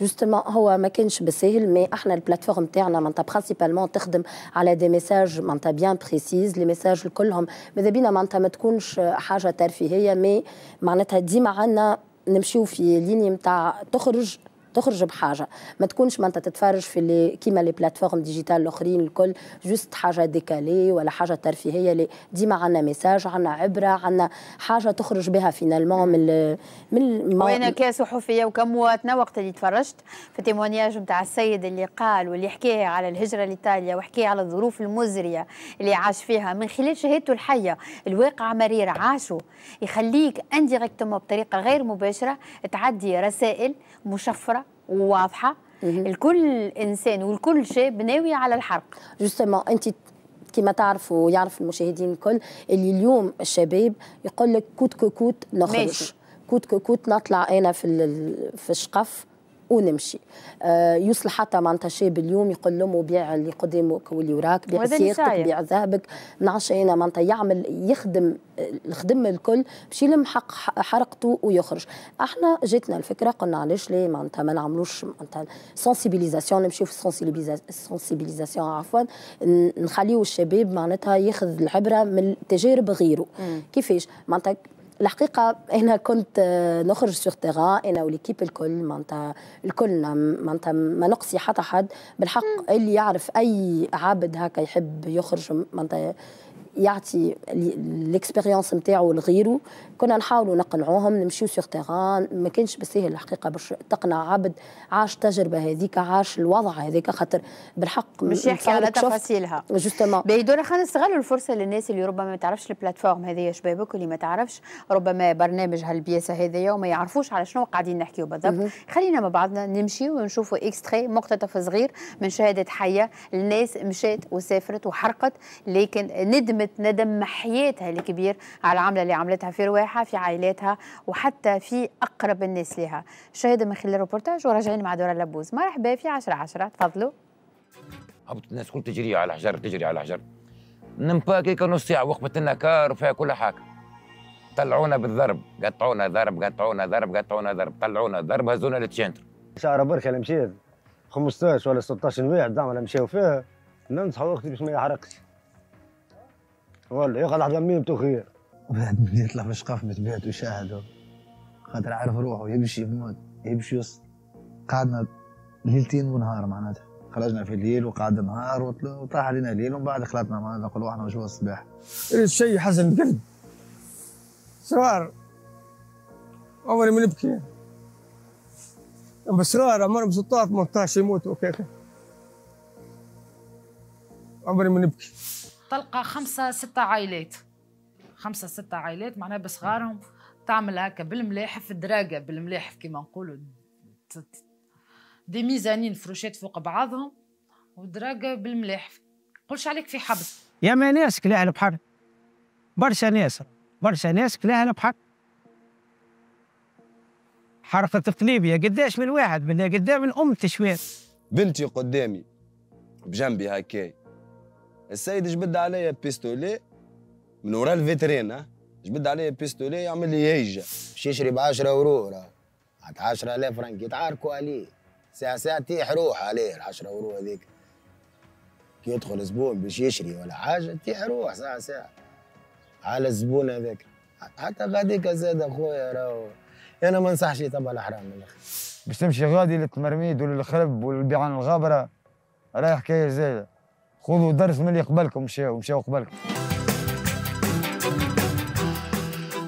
جوستومون هو ما كانش بالساهل مي احنا البلاتفورم تاعنا معناتها برانسيبالمون تخدم على دي ميساج معناتها بيان بريسيز لي ميساج كلهم ماذا بينا معناتها ما تكونش حاجه ترفيهيه مي معناتها ديما عندنا نمشيو في ليني نتاع تخرج تخرج بحاجه ما تكونش ما انت تتفرج في اللي كيما لي بلاتفورم ديجيتال الاخرين الكل جوست حاجه ديكالي ولا حاجه ترفيهيه اللي ديما عندنا ميساج عندنا عبره عندنا حاجه تخرج بها فينالمون من من وانا كصحفيه وكمواطنه وقت اللي تفرجت في تيمونياج نتاع السيد اللي قال واللي حكاه على الهجره لايطاليا وحكاه على الظروف المزريه اللي عاش فيها من خلال شهادته الحيه الواقع مرير عاشه يخليك انديريكتومون بطريقه غير مباشره تعدي رسائل مشفره وواضحه الكل انسان والكل شاب ناوي على الحرق جوستومون انت كما تعرفوا ويعرف المشاهدين الكل اللي اليوم الشباب يقول لك كوت كوت نخرج ماشي. كوت كوت نطلع انا في في الشقف ونمشي آه، يوصل حتى معناتها شاب اليوم يقول لهم بيع اللي قدامك واللي وراك بيع سيارتك بيع ذهبك نعش انا معناتها يعمل يخدم الخدمه الكل باش يلم حق حرقته ويخرج احنا جاتنا الفكره قلنا علاش ليه معناتها ما نعملوش معناتها سونسيبيليزاسيون نمشيو في سنسيبيليزاسيون عفوا نخليو الشباب معناتها ياخذ العبره من تجارب غيره كيفاش معناتها الحقيقة أنا كنت آه، نخرج سوغ تيغا أنا وليكيب الكل معناتها الكلنا معناتها ما نقصي حتى حد بالحق اللي يعرف أي عابد هكا يحب يخرج معناتها يعطي الاكسبيريونس نتاعو لغيره كنا نحاولوا نقنعوهم نمشيو سيغ تيغان ما كانش بالساهل الحقيقه باش تقنع عبد عاش التجربه هذيك عاش الوضع هذاك خاطر بالحق مش يحكي على تفاصيلها جوستومون بيدونا خلينا نستغلوا الفرصه للناس اللي ربما ما تعرفش البلاتفورم هذه شبابك اللي ما تعرفش ربما برنامج هالبياسه هذيا وما يعرفوش على شنو قاعدين نحكيو بالضبط خلينا مع بعضنا نمشيو ونشوفوا اكستري مقتطف صغير من شهاده حيه الناس مشات وسافرت وحرقت لكن ندمت كلمة ندم محياتها الكبير على العملة اللي عملتها في رواحها في عائلاتها وحتى في أقرب الناس لها شاهد من خلال الروبورتاج وراجعين مع دورة لبوز مرحبا في 10 10 تفضلوا هبط الناس كل تجري على الحجر تجري على الحجر نمبا كيك نص ساعة وقفت لنا كار وفيها كل حاجة طلعونا بالضرب قطعونا ضرب قطعونا ضرب قطعونا ضرب طلعونا ضرب هزونا للتشنتر شعر بركة اللي مشيت 15 ولا 16 واحد زعما اللي مشاو فيها ننصحوا وقتي باش ما يحرقش ولا ياخذ على ذميمته خير بدي يطلع في قفمة بيته وشاهده خاطر عارف روحه يمشي يموت يمشي يص قعدنا ليلتين ونهار معناتها خرجنا في الليل وقعد نهار وطاح علينا الليل ومن بعد خلطنا معناتها نقولوا احنا وجوه الصباح الشيء حزن قلب صغار عمري ما نبكي بس صغار عمرهم 16 18 يموتوا هكاك عمري ما نبكي تلقى خمسة ستة عائلات خمسة ستة عائلات معناها بصغارهم تعمل هكا بالملاحف دراجة بالملاحف كما نقولوا دي ميزانين فروشات فوق بعضهم ودراجة بالملاحف قولش عليك في حبس يا ما ناس كلاها البحر برشا ناس برشا ناس كلاها البحر حرقت قلبي قداش من واحد من قدام أم تشوير بنتي قدامي بجنبي هكاي السيد جبد عليا بيستولي من ورا الفيترين جبد عليا بيستولي يعمل لي هيجه باش يشري ب 10 اورو راه 10000 فرنك يتعاركوا عليه ساعة ساعة تيح روح عليه ال 10 اورو هذيك كي يدخل زبون باش يشري ولا حاجة تيح روح ساعة ساعة على الزبون هذاك حتى غاديك زاد اخويا راهو انا ما نصحش طبعا الاحرام من الاخر باش تمشي غادي للتمرميد وللخرب والبيعان الغابرة راهي حكاية زايدة خذوا درس من اللي قبلكم مشاو مشاو قبلكم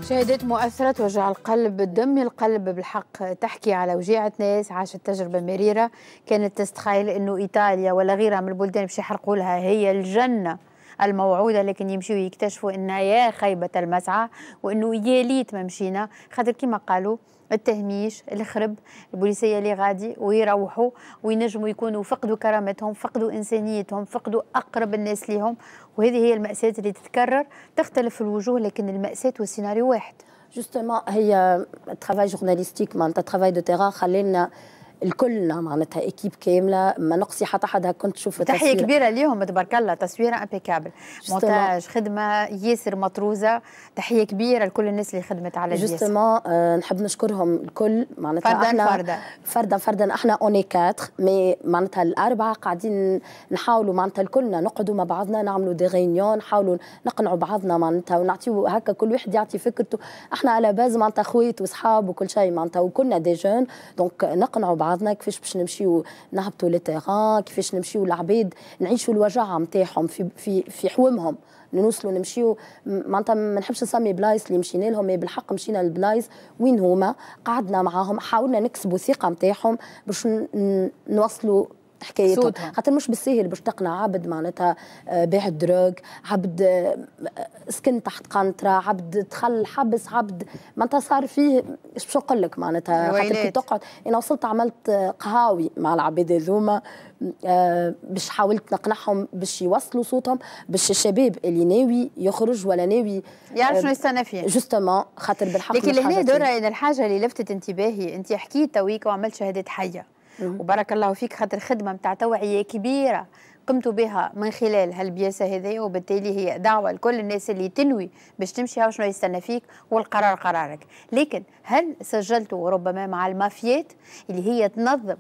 شهادات مؤثرة وجع القلب دم القلب بالحق تحكي على وجيعة ناس عاشت تجربة مريرة كانت تستخيل أنه إيطاليا ولا غيرها من البلدان باش يحرقوا لها هي الجنة الموعودة لكن يمشيو يكتشفوا إن يا خيبة المسعى وإنه يا ليت ما مشينا خاطر كيما قالوا التهميش الخرب البوليسيه اللي غادي ويروحوا وينجموا يكونوا فقدوا كرامتهم فقدوا انسانيتهم فقدوا اقرب الناس ليهم وهذه هي الماساه اللي تتكرر تختلف الوجوه لكن الماساه والسيناريو واحد جوستومون هي ترافاي جورناليستيك معناتها ترافاي دو تيران خلينا الكل معناتها اكيب كامله ما نقصي حتى حدا كنت تشوف تحيه كبيره ليهم تبارك الله تصويره امبيكابل مونتاج خدمه ياسر مطروزه تحيه كبيره لكل الناس اللي خدمت على جوستومون آه نحب نشكرهم الكل معناتها فردا احنا فردا فردا فردا احنا اوني كاتر مي معناتها الاربعه قاعدين نحاولوا معناتها الكلنا نقعدوا مع بعضنا نعملوا دي غينيون نحاولوا نقنعوا بعضنا معناتها ونعطيو هكا كل واحد يعطي فكرته احنا على باز معناتها خويت وصحاب وكل شيء معناتها وكنا دي جون دونك نقنعوا بعضنا كيفاش باش نمشيو نهبطوا للتيران كيفاش نمشيو للعبيد نعيشوا الوجع نتاعهم في في في حومهم نوصلوا نمشيو معناتها ما نحبش نسمي بلايص اللي مشينا لهم مي بالحق مشينا لبلايص وين هما قعدنا معاهم حاولنا نكسبوا ثقه نتاعهم باش نوصلوا حكايتهم خاطر مش بالسهل باش تقنع عبد معناتها آه، باع دروغ عبد آه، سكن تحت قنطره عبد دخل حبس عبد ما انت صار فيه اش باش نقول لك معناتها خاطر كي تقعد انا وصلت عملت آه، قهاوي مع العباد هذوما باش حاولت نقنعهم باش يوصلوا صوتهم باش الشباب اللي ناوي يخرج ولا ناوي يعرف شنو يستنى فيه جوستومون خاطر بالحق لكن لهنا دورة الحاجه اللي لفتت انتباهي انت حكيت تويك وعملت شهادات حيه وبارك الله فيك خاطر خدمه نتاع توعيه كبيره قمتوا بها من خلال هالبياسة هذه وبالتالي هي دعوة لكل الناس اللي تنوي باش تمشي شنو يستنى فيك والقرار قرارك لكن هل سجلتوا ربما مع المافيات اللي هي تنظم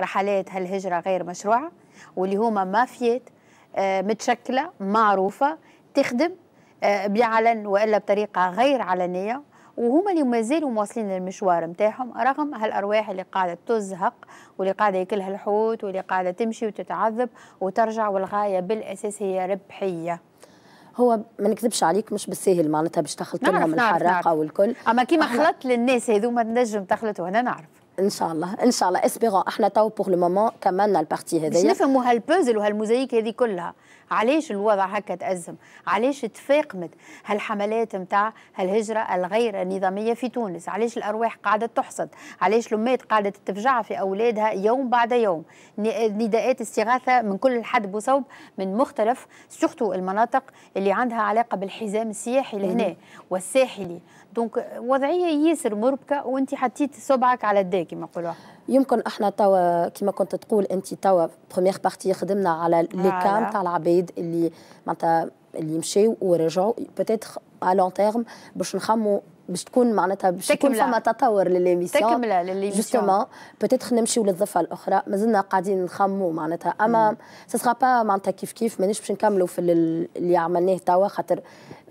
رحلات هالهجرة غير مشروعة واللي هما مافيات آه، متشكلة معروفة تخدم آه، بعلن وإلا بطريقة غير علنية وهما اللي مازالوا مواصلين المشوار نتاعهم رغم هالارواح اللي قاعده تزهق واللي قاعده ياكلها الحوت واللي قاعده تمشي وتتعذب وترجع والغايه بالاساس هي ربحيه هو ما نكذبش عليك مش بالساهل معناتها باش تخلط لهم الحراقه والكل اما كيما خلطت للناس هذوما تنجم تخلطوا هنا نعرف ان شاء الله ان شاء الله اسبيغون احنا تو بور لو مومون كملنا البارتي هذيا نفهموا هالبوزل وهالموزايك هذه كلها علاش الوضع هكا تأزم علاش تفاقمت هالحملات نتاع هالهجرة الغير نظامية في تونس علاش الأرواح قاعدة تحصد علاش الأمات قاعدة تفجع في أولادها يوم بعد يوم نداءات استغاثة من كل حد بصوب من مختلف سورتو المناطق اللي عندها علاقة بالحزام السياحي لهنا والساحلي دونك وضعيه ياسر مربكه وانت حطيت صبعك على الدا كما نقولوا يمكن احنا توا كما كنت تقول انت توا بروميير بارتي خدمنا على لي كام تاع العباد اللي معناتها اللي مشاو ورجعوا بوتيتر ا لون تيرم باش نخمو باش تكون معناتها باش تكون فما تطور لليميسيون تكمله لليميسيون جوستومون بوتيتر نمشيو للضفه الاخرى مازلنا قاعدين نخمو معناتها اما سا سرا با معناتها كيف كيف مانيش باش نكملوا في اللي عملناه توا خاطر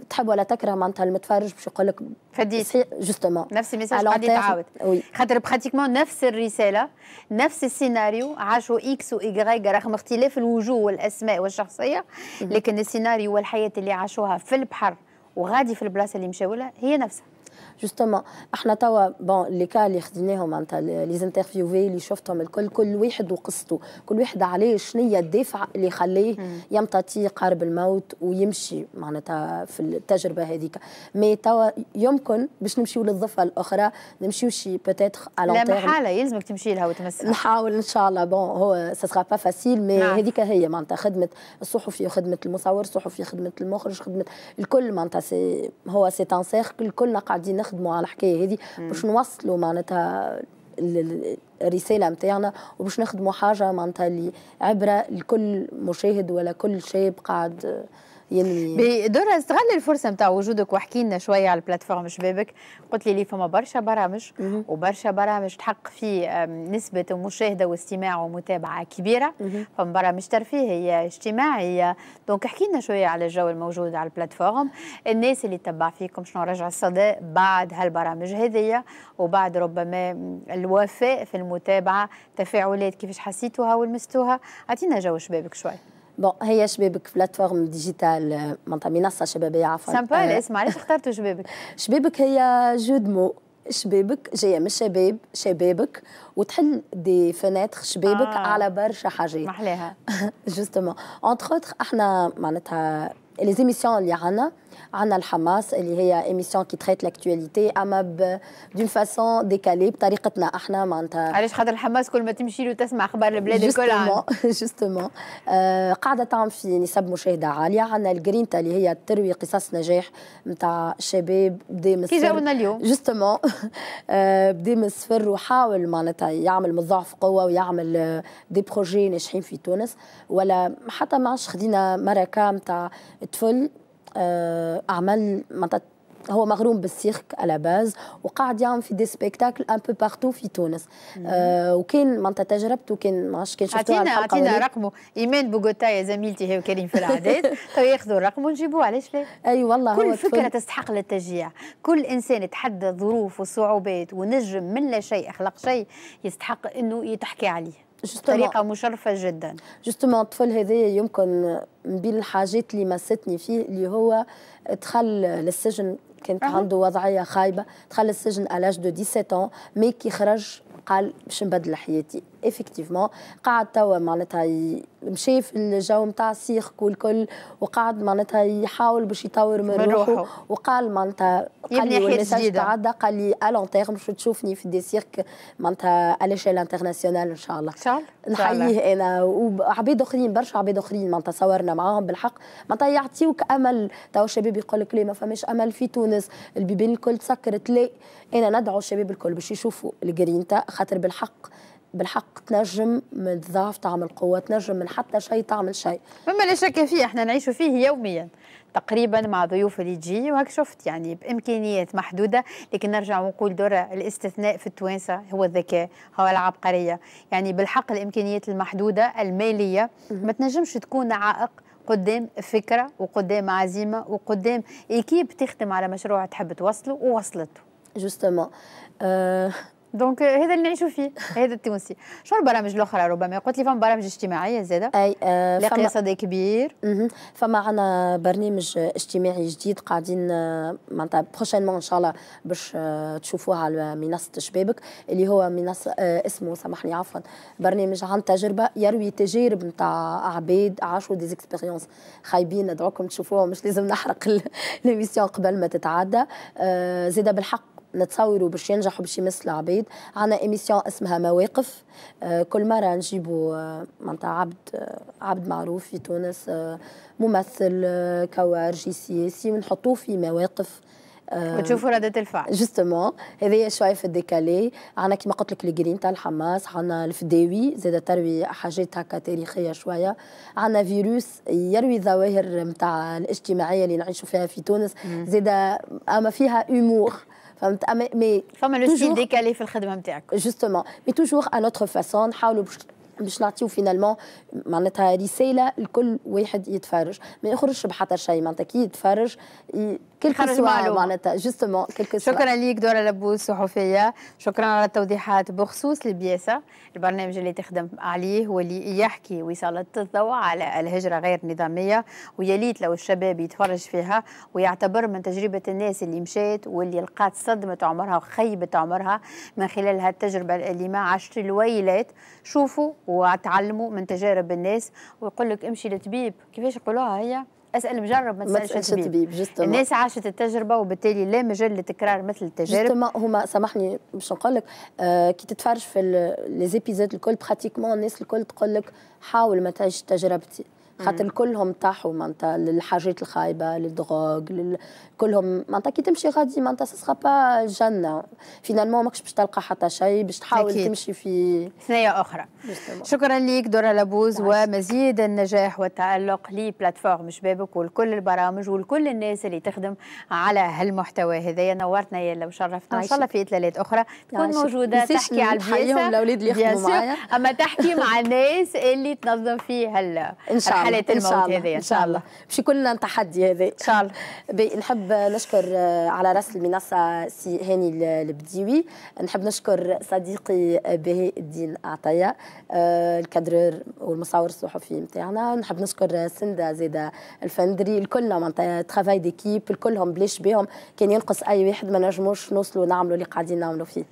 تحب ولا تكره معناتها المتفرج باش يقول لك فديت جوستومون نفس الميساج قاعد يتعاود وي خاطر براتيكمون نفس الرساله نفس السيناريو عاشوا اكس وايغريك رغم اختلاف الوجوه والاسماء والشخصيه لكن السيناريو والحياه اللي عاشوها في البحر وغادي في البلاصه اللي مشاولها هي نفسها جوستومون احنا توا بون لي كا اللي خديناهم معناتها لي انترفيوي اللي شفتهم الكل كل واحد وقصته كل واحد عليه شنو هي الدافع اللي خليه يمتطي قارب الموت ويمشي معناتها في التجربه هذيك مي توا يمكن باش نمشيو للضفه الاخرى نمشيو شي بوتيتر على لا محاله يلزمك تمشي لها وتمسها نحاول ان شاء الله بون هو سا سرا با فاسيل مي نعم. هذيك هي معناتها خدمه الصحفي وخدمه المصور الصحفي خدمه المخرج خدمه الكل معناتها هو سي ان سيركل الكل قاعد قاعدين نخدموا على الحكايه هذه باش نوصلوا معناتها الرساله نتاعنا وباش نخدموا حاجه معناتها اللي عبره لكل مشاهد ولا كل شاب قاعد ينمي بدورها استغل الفرصه نتاع وجودك وحكي لنا شويه على البلاتفورم شبابك قلت لي لي فما برشا برامج وبرشا برامج تحقق في نسبه مشاهده واستماع ومتابعه كبيره فما برامج ترفيهيه اجتماعيه دونك احكي لنا شويه على الجو الموجود على البلاتفورم الناس اللي تتبع فيكم شنو رجع الصدى بعد هالبرامج هذيا وبعد ربما الوفاء في المتابعه تفاعلات كيفاش حسيتوها ولمستوها اعطينا جو شبابك شويه بون هي شبابك بلاتفورم ديجيتال معناتها منصه شبابيه عفوا سامبا آه. الاسم علاش اخترتوا شبابك؟ شبابك هي جو دمو شبابك جايه من الشباب شبابك وتحل دي فناتر شبابك آه. على برشا حاجات محلاها جوستومون اوتر احنا معناتها لي اللي عندنا عنا الحماس اللي هي ايميسيون كي تريت لاكتواليتي اما دون فاسون ديكالي بطريقتنا احنا معناتها علاش خاطر الحماس كل ما تمشي له تسمع اخبار البلاد الكل جوستومون جوستومون آه، قاعده تعمل في نسب مشاهده عاليه عندنا الجرينتا اللي هي تروي قصص نجاح نتاع شباب بدا من كي جاونا اليوم جوستومون آه، بدا من الصفر وحاول معناتها يعمل من الضعف قوه ويعمل دي آه، بروجي ناجحين في تونس ولا حتى ما عادش خدينا مركه نتاع طفل آه، اعمل معناتها هو مغروم بالسيرك على باز وقاعد يعمل في دي سبيكتاكل ان بو بارتو في تونس آه وكان معناتها تجربته كان ما عرفتش كان شفتوها عطينا عطينا رقمه ايمان بوغوتا يا زميلتي هي وكريم في العادات تو ياخذوا الرقم ونجيبوه علاش لا؟ اي أيوة والله كل هو فكره تستحق للتشجيع كل انسان يتحدى ظروف وصعوبات ونجم من لا شيء خلق شيء يستحق انه يتحكي عليه بطريقه مشرفه جدا جوستومون الطفل هذايا يمكن من بين الحاجات اللي مستني فيه اللي هو دخل للسجن كانت أه. عنده وضعيه خايبه دخل للسجن الاج دو 17 ans مي كي خرج قال باش نبدل حياتي افكتيفمون قعد توا معناتها مشى في الجو نتاع السيرك والكل وقعد معناتها يحاول باش يطور من روحه وقال معناتها قال لي والميساج تعدى قال لي الون تيرم باش تشوفني في دي سيرك معناتها اليشيل انترناسيونال ان شاء الله ان شاء الله نحييه انا وعبيد اخرين برشا عبيد اخرين معناتها صورنا معاهم بالحق معناتها يعطيوك امل توا الشباب يقول لك لا ما فماش امل في تونس البيبان الكل تسكرت لا انا ندعو الشباب الكل باش يشوفوا الجرينتا خاطر بالحق بالحق تنجم من الضعف تعمل قوة تنجم من حتى شيء تعمل شيء مما لا شك فيه احنا نعيش فيه يوميا تقريبا مع ضيوف اللي تجي وهك شفت يعني بامكانيات محدوده لكن نرجع ونقول دور الاستثناء في التوانسه هو الذكاء هو العبقريه يعني بالحق الامكانيات المحدوده الماليه ما تنجمش تكون عائق قدام فكره وقدام عزيمه وقدام ايكيب تخدم على مشروع تحب توصله ووصلته جوستومون دونك euh, هذا اللي نعيشوا فيه هذا التونسي شنو البرامج الاخرى ربما قلت لي فما برامج اجتماعيه زاده اي آه لقيا صدى كبير فما عندنا برنامج اجتماعي جديد قاعدين آه، معناتها بروشينمون ان شاء الله باش آه، تشوفوه على منصه شبابك اللي هو منصه آه، اسمه سامحني عفوا برنامج عن تجربه يروي تجارب نتاع عباد عاشوا دي زيكسبيريونس خايبين ندعوكم تشوفوها مش لازم نحرق الميسيون قبل ما تتعدى زاده بالحق نتصوروا باش ينجحوا باش يمس العبيد عندنا ايميسيون اسمها مواقف آه، كل مره نجيبوا آه، معناتها عبد آه، عبد معروف في تونس ممثل كوارجي سياسي ونحطوه في مواقف وتشوفوا ردة الفعل جوستومون هذايا شوية في الديكالي عندنا كيما قلت لك الجرين تاع الحماس عندنا الفداوي زاد تروي حاجات هكا تاريخية شوية عندنا فيروس يروي ظواهر نتاع الاجتماعية اللي نعيشوا فيها في تونس زاد أما فيها أمور فهمت مي فما لو سي ديكالي في الخدمه نتاعك جوستومون مي توجور ا نوتر فاسون نحاولوا باش نعطيو فينالمون معناتها رساله لكل واحد يتفرج ما يخرجش بحتى شيء معناتها كي يتفرج ي... خرج معلومة معناتها جوستومون شكرا ليك دورا لبوس صحفية شكرا على التوضيحات بخصوص البياسة البرنامج اللي تخدم عليه واللي يحكي ويسلط الضوء على الهجرة غير نظامية ويليت لو الشباب يتفرج فيها ويعتبر من تجربة الناس اللي مشات واللي لقات صدمة عمرها وخيبة عمرها من خلال هالتجربة اللي ما عشت الويلات شوفوا وتعلموا من تجارب الناس ويقول لك امشي للطبيب كيفاش يقولوها هي اسال مجرب ما تسالش الطبيب الناس عاشت التجربه وبالتالي لا مجال لتكرار مثل التجارب هما سامحني باش نقول لك آه كي تتفرج في لي زيبيزود الكل براتيكمون الناس الكل تقول لك حاول ما تعيش تجربتي خاطر كلهم طاحوا معناتها للحاجات الخايبه للدروغ كلهم معناتها كي تمشي غادي معناتها سسخا با جنه فينالمون ماكش باش تلقى حتى شيء باش تحاول تمشي في ثنايا اخرى مستمع. شكرا لك دورا لابوز ومزيد النجاح والتالق لبلاتفورم شبابك ولكل البرامج ولكل الناس اللي تخدم على هالمحتوى هذايا نورتنا يلا وشرفتنا ان شاء الله في اطلالات اخرى تكون موجوده تحكي على البيئه الاولاد اللي يخدموا معايا اما تحكي مع الناس اللي تنظم في هال ان شاء الله حالات الموت هذايا ان شاء الله باش يكون لنا تحدي هذا ان شاء الله نحب نحب نشكر آه، على راس المنصة سي هاني البديوي نحب نشكر صديقي بهاء الدين عطية آه، الكادرور والمصور الصحفي نتاعنا نحب نشكر آه، سندا زيدا الفندري الكل معناتها ترافاي ديكيب الكلهم بلاش بهم كان ينقص أي واحد ما نجموش نوصلوا نعملوا اللي قاعدين نعملوا فيه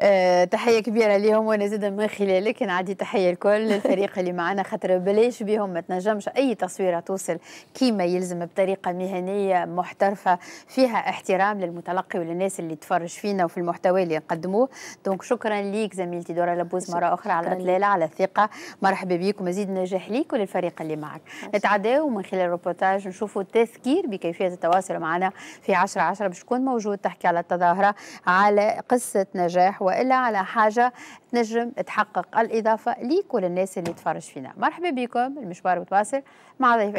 أه تحيه كبيره لهم وانا زيد من خلالك نعدي تحيه الكل للفريق اللي معنا خاطر بلاش بهم ما تنجمش اي تصويره توصل كيما يلزم بطريقه مهنيه محترفه فيها احترام للمتلقي وللناس اللي تفرج فينا وفي المحتوى اللي نقدموه دونك شكرا ليك زميلتي دورا لبوز مره اخرى على الاطلاله على الثقه مرحبا بيك ومزيد نجاح ليك وللفريق اللي معك نتعداو من خلال الروبوتاج نشوفوا تذكير بكيفيه التواصل معنا في 10 10 باش تكون موجود تحكي على التظاهره على قصه نجاح وإلا على حاجة تنجم تحقق الإضافة ليك وللناس اللي تفرج فينا مرحبا بكم المشوار متواصل مع ضيف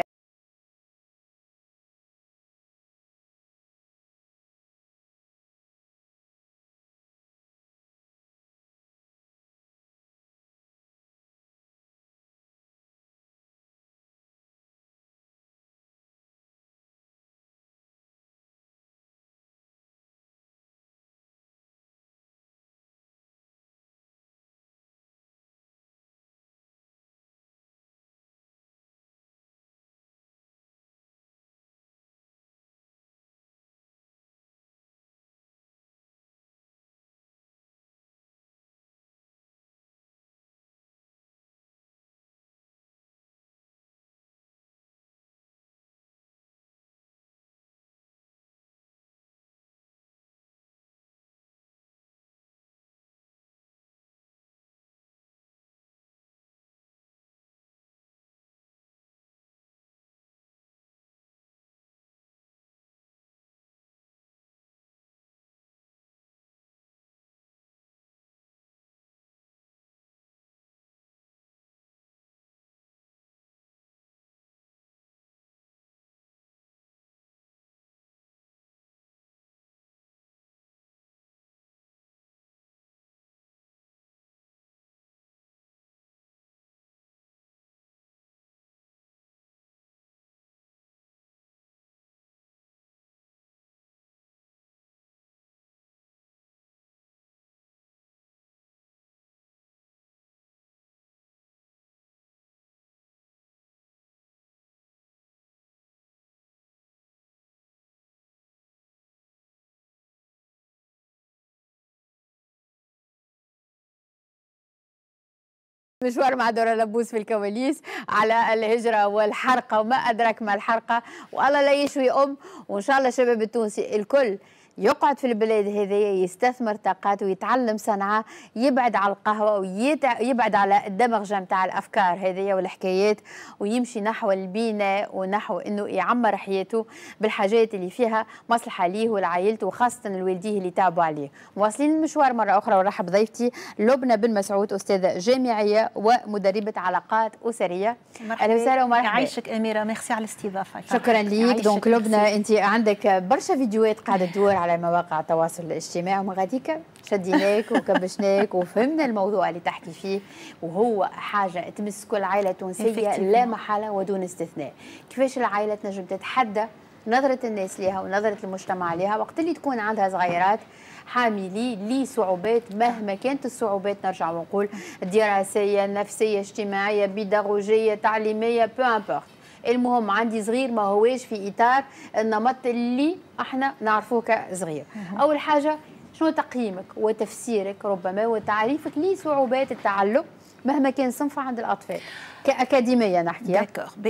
مشوار مع دورة لبوس في الكواليس على الهجرة والحرقة وما أدراك ما الحرقة والله لا يشوي أم وإن شاء الله الشباب التونسي الكل يقعد في البلاد هذه يستثمر طاقاته ويتعلم صنعة يبعد على القهوة ويبعد على الدمغجة نتاع الأفكار هذيا والحكايات ويمشي نحو البناء ونحو أنه يعمر حياته بالحاجات اللي فيها مصلحة ليه ولعائلته وخاصة الوالديه اللي تعبوا عليه مواصلين المشوار مرة أخرى ورحب ضيفتي لبنى بن مسعود أستاذة جامعية ومدربة علاقات أسرية أهلا وسهلا ومرحبا يعيشك أميرة ميرسي على الاستضافة شكرا ليك دونك لبنى أنت عندك برشا فيديوهات قاعدة تدور على مواقع التواصل الاجتماعي وما غاديك شديناك وكبشناك وفهمنا الموضوع اللي تحكي فيه وهو حاجه تمس كل عائله تونسيه لا محاله ودون استثناء كيفاش العائله تنجم تتحدى نظرة الناس لها ونظرة المجتمع لها وقت اللي تكون عندها صغيرات حاملي صعوبات مهما كانت الصعوبات نرجع ونقول دراسية نفسية اجتماعية بيداغوجية تعليمية بو امبورت المهم عندي صغير ما هوش في اطار النمط اللي احنا نعرفوه كصغير اول حاجه شنو تقييمك وتفسيرك ربما وتعريفك لصعوبات التعلم مهما كان صنف عند الاطفال كاكاديميه نحكي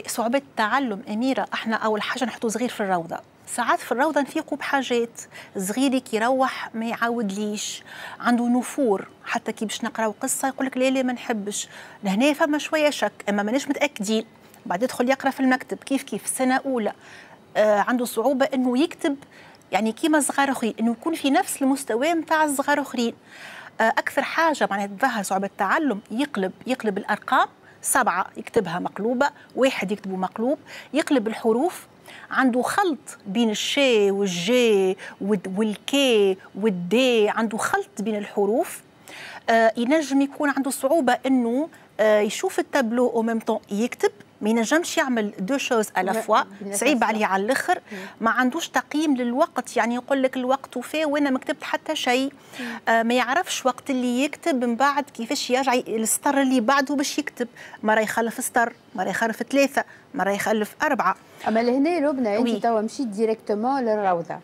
صعوبات التعلم اميره احنا اول حاجه نحطوا صغير في الروضه ساعات في الروضه نفيقوا بحاجات صغيري كي يروح ما يعاودليش عنده نفور حتى كي باش نقراو قصه يقول لك لا لا ما نحبش لهنا فما شويه شك اما ماناش متاكدين بعد يدخل يقرا في المكتب كيف كيف سنه اولى آه عنده صعوبه انه يكتب يعني كيما صغار اخرين انه يكون في نفس المستوى نتاع الصغار اخرين آه اكثر حاجه معناها تظهر صعوبه التعلم يقلب يقلب الارقام سبعه يكتبها مقلوبه واحد يكتبه مقلوب يقلب الحروف عنده خلط بين الشي والجي والكي والدي عنده خلط بين الحروف آه ينجم يكون عنده صعوبه انه آه يشوف التابلو او ميم طون يكتب ما ينجمش يعمل دو شوز على فوا صعيب عليه على الاخر ما عندوش تقييم للوقت يعني يقول لك الوقت وفى وانا ما كتبت حتى شيء آه ما يعرفش وقت اللي يكتب من بعد كيفاش يرجع السطر اللي بعده باش يكتب مره يخلف سطر مره يخلف ثلاثه مره يخلف اربعه اما لهنا لبنى انت توا مشيت ديريكتومون للروضه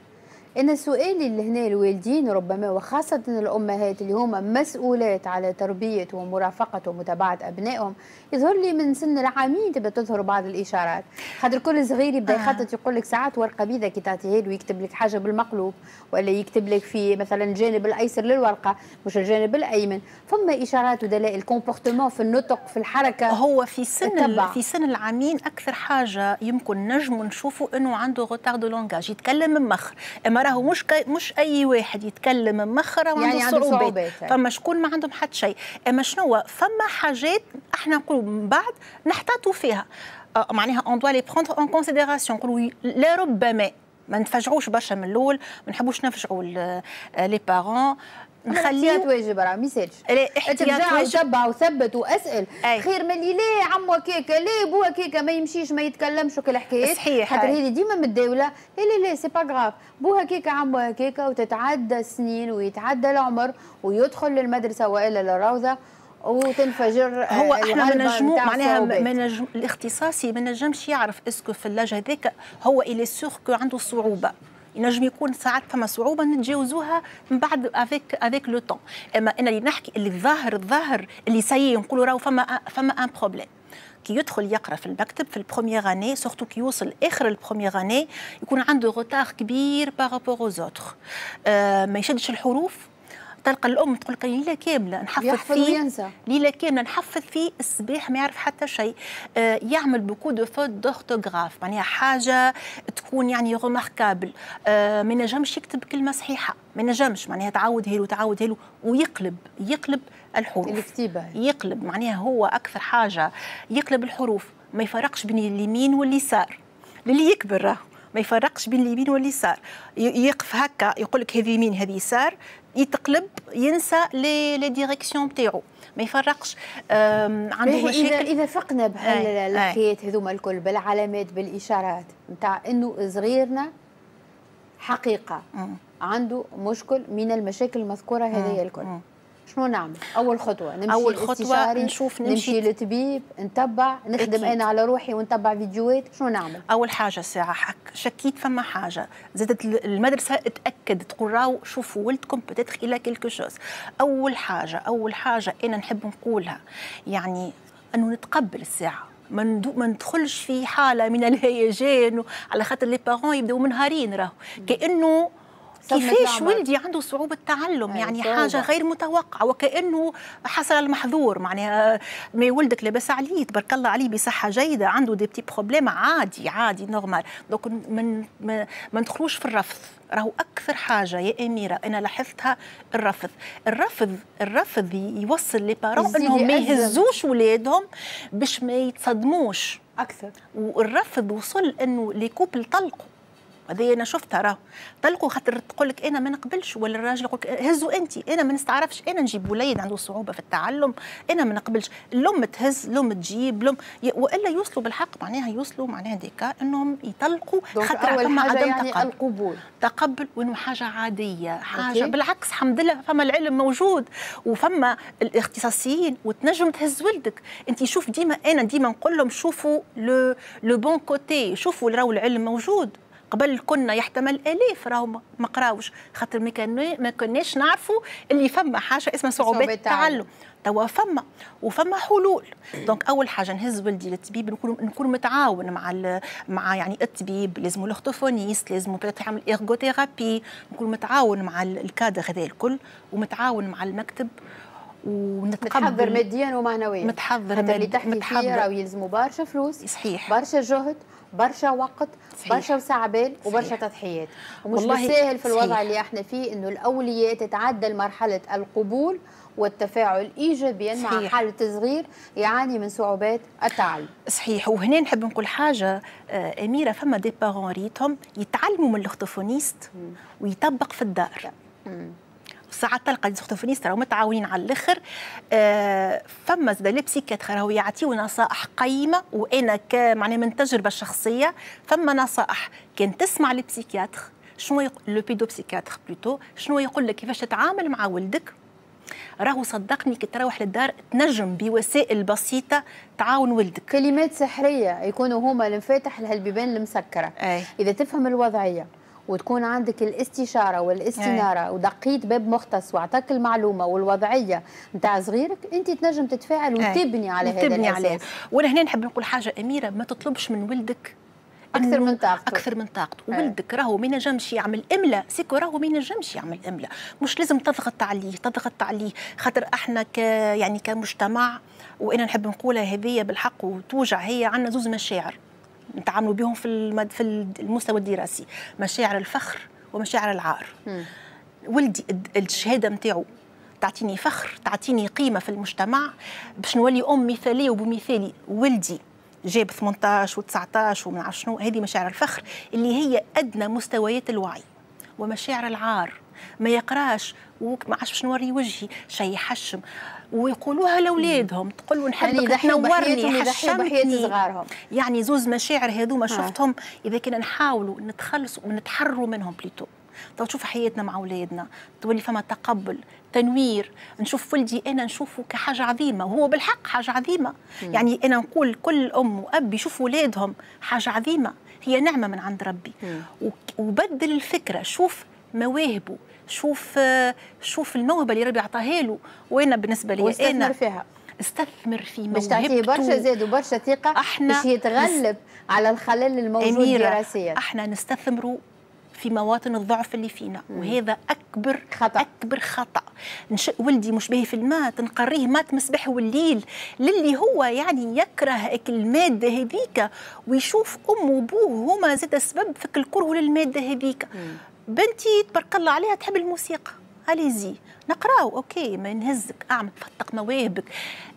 انا سؤالي اللي هنا الوالدين ربما وخاصه الامهات اللي هما مسؤولات على تربيه ومرافقه ومتابعه ابنائهم يظهر لي من سن العامين تبدا تظهر بعض الاشارات خاطر كل صغير يبدا آه. يخطط يقول لك ساعات ورقه بيضاء كي تعطيها له يكتب لك حاجه بالمقلوب ولا يكتب لك في مثلا الجانب الايسر للورقه مش الجانب الايمن فما اشارات ودلائل كومبورتمون في النطق في الحركه هو في سن في سن العامين اكثر حاجه يمكن نجم نشوفوا انه عنده غوتار دو لونغاج يتكلم مخر اما راهو مش كي مش اي واحد يتكلم مخرة وعنده يعني عنده صعوبات فما شكون ما عندهم حتى شيء اما شنو فما حاجات احنا نقول من بعد نحتاطوا فيها معناها اون دوا لي بروندر اون كونسيديراسيون نقولوا لربما ما نتفاجعوش برشا من الاول ما نحبوش نفجعوا لي بارون نخليه احتياط واجب راه ما يسالش احتياط واجب تبع وثبت واسال أي. خير ملي لا عمو كيكا لا بوا كيكا ما يمشيش ما يتكلمش وكل الحكايات صحيح خاطر هذه ديما متداوله لا لا لا سي با غراف بو كيكا عمو هكاكا وتتعدى السنين ويتعدى العمر ويدخل للمدرسه والا للروضه وتنفجر آه، هو احنا ما نجمو معناها الاختصاصي ما نجمش يعرف اسكو في اللاج هذاك هو الي سور كو عنده صعوبه ينجم يكون ساعات فما صعوبه نتجاوزوها من بعد افيك افيك لو طون اما انا اللي نحكي اللي الظاهر الظاهر اللي سي نقولوا راهو فما فما ان بروبليم كي يدخل يقرا في المكتب في البروميير اني سورتو كي يوصل اخر البروميير اني يكون عنده روتار كبير بارابور اوزوتر أه ما يشدش الحروف تلقى الام تقول لك ليله كامله نحفظ فيه ليله كامله نحفظ فيه الصباح ما يعرف حتى شيء آه يعمل بوكو دو فوت دورتوغراف معناها حاجه تكون يعني روماركابل آه ما ينجمش يكتب كلمه صحيحه ما ينجمش معناها تعاود هيلو تعاود هيلو ويقلب يقلب الحروف الكتيبه يقلب معناها هو اكثر حاجه يقلب الحروف ما يفرقش بين اليمين واليسار للي يكبر راهو ما يفرقش بين اليمين واليسار يقف هكا يقول لك هذه يمين هذه يسار يتقلب ينسى لي لي ديريكسيون نتاعو ما يفرقش عنده إيه، مشاكل اذا اذا فقنا بهالحكايات هذوما الكل بالعلامات بالاشارات نتاع انه صغيرنا حقيقه عنده مشكل من المشاكل المذكوره هذه الكل شنو نعمل اول خطوه نمشي اول خطوه نشوف نمشي, نمشي للطبيب نتبع نخدم أكيد. انا على روحي ونتبع فيديوهات شنو نعمل اول حاجه ساعه حك شكيت فما حاجه زادت المدرسه تاكد تقول راو شوفوا ولدكم بتتخ الى كيلكو شوز اول حاجه اول حاجه انا نحب نقولها يعني انه نتقبل الساعه ما ما ندخلش في حاله من الهيجان على خاطر لي بارون يبداو منهارين راهو كانه كيفاش ولدي عنده صعوبة تعلم يعني صعوبة. حاجة غير متوقعة وكأنه حصل المحظور معناها آه، ما ولدك لاباس عليه تبارك الله عليه بصحة جيدة عنده دي بتي بروبليم عادي عادي نورمال دونك من ما ندخلوش في الرفض راهو اكثر حاجه يا اميره انا لاحظتها الرفض الرفض الرفض يوصل لي بارون انهم ما يهزوش ولادهم باش ما يتصدموش اكثر والرفض وصل انه لي كوبل طلقوا هذه انا شفتها راه طلقوا خاطر تقول لك انا ما نقبلش ولا الراجل يقول لك هزوا انت انا ما نستعرفش انا نجيب وليد عنده صعوبه في التعلم انا ما نقبلش الام تهز الام تجيب الام والا يوصلوا بالحق معناها يوصلوا معناها ديكا انهم يطلقوا خاطر فما عدم يعني تقبل القبول تقبل وانه حاجه عاديه حاجه أوكي. بالعكس الحمد لله فما العلم موجود وفما الاختصاصيين وتنجم تهز ولدك انت شوف ديما انا ديما نقول لهم شوفوا لو لو بون كوتي شوفوا راهو العلم موجود قبل كنا يحتمل الاف راهو ما قراوش خاطر ما كناش نعرفوا اللي فما حاجه اسمها صعوبات التعلم توا فما وفما حلول دونك اول حاجه نهز ولدي للطبيب نكون نكون متعاون مع مع يعني الطبيب لازم الاختوفونيست لازم تعمل ايرغوثيرابي نكون متعاون مع الكادر هذا الكل ومتعاون مع المكتب ونتقبل متحضر ماديا ومعنويا متحضر ماديا اللي تحكي متحضر. فيه راهو يلزموا برشا فلوس صحيح برشا جهد برشا وقت صحيح. برشا بال وبرشا تضحيات ومش مسهل في الوضع صحيح. اللي احنا فيه انه الاولياء تتعدى مرحله القبول والتفاعل ايجابيا صحيح. مع حاله صغير يعاني من صعوبات التعلم صحيح وهنا نحب نقول حاجه آه، اميره فما دي بارون ريتهم يتعلموا من الاختفونيست ويطبق في الدار ساعات تلقى الزختفونيست راهو متعاونين على الاخر آه فما زاد لي بسيكاتر راهو يعطيو نصائح قيمه وانا كمعني من تجربه شخصيه فما نصائح كان تسمع لبسيكياتر شنو لو بيدو بسيكاتر بلوتو شنو يقول لك كيفاش تتعامل مع ولدك راهو صدقني كي تروح للدار تنجم بوسائل بسيطه تعاون ولدك كلمات سحريه يكونوا هما المفاتح لهالبيبان المسكره أي. اذا تفهم الوضعيه وتكون عندك الاستشاره والاستناره إيه. ودقيت باب مختص واعطاك المعلومه والوضعيه نتاع صغيرك انت تنجم تتفاعل إيه. وتبني على هذا تبني عليه وانا هنا نحب نقول حاجه اميره ما تطلبش من ولدك اكثر من طاقته اكثر من طاقته إيه. ولدك راهو ما ينجمش يعمل املا سيكو راهو ما ينجمش يعمل املا مش لازم تضغط عليه تضغط عليه خاطر احنا ك يعني كمجتمع وانا نحب نقولها هذيا بالحق وتوجع هي عندنا زوز مشاعر نتعاملوا بهم في في المستوى الدراسي مشاعر الفخر ومشاعر العار ولدي الشهاده نتاعو تعطيني فخر تعطيني قيمه في المجتمع باش نولي ام مثاليه وبمثالي ولدي جاب 18 و19 ومن عرف شنو هذه مشاعر الفخر اللي هي ادنى مستويات الوعي ومشاعر العار ما يقراش وما عادش باش نوري وجهي شيء يحشم ويقولوها لاولادهم تقول له نحبك يعني تنورني حشمتني صغارهم يعني زوز مشاعر هذوما آه. شفتهم اذا كنا نحاولوا نتخلصوا ونتحرروا منهم بليتو تو تشوف حياتنا مع اولادنا تولي فما تقبل تنوير نشوف ولدي انا نشوفه كحاجه عظيمه وهو بالحق حاجه عظيمه م. يعني انا نقول كل ام واب يشوف اولادهم حاجه عظيمه هي نعمه من عند ربي م. وبدل الفكره شوف مواهبه شوف شوف الموهبه اللي ربي عطاها له وانا بالنسبه لي انا فيها استثمر في موهبته باش تعطيه برشا زاد وبرشا ثقه احنا باش يتغلب نست... على الخلل الموجود دراسيا احنا نستثمروا في مواطن الضعف اللي فينا مم. وهذا اكبر خطأ. اكبر خطا نش... ولدي مش باهي في الماء تنقريه مات مسبح والليل للي هو يعني يكره الماده هذيك ويشوف امه وبوه هما زاد سبب في الكره للماده هذيك بنتي تبارك الله عليها تحب الموسيقى اليزي نقراو اوكي ما نهزك اعمل فتق مواهبك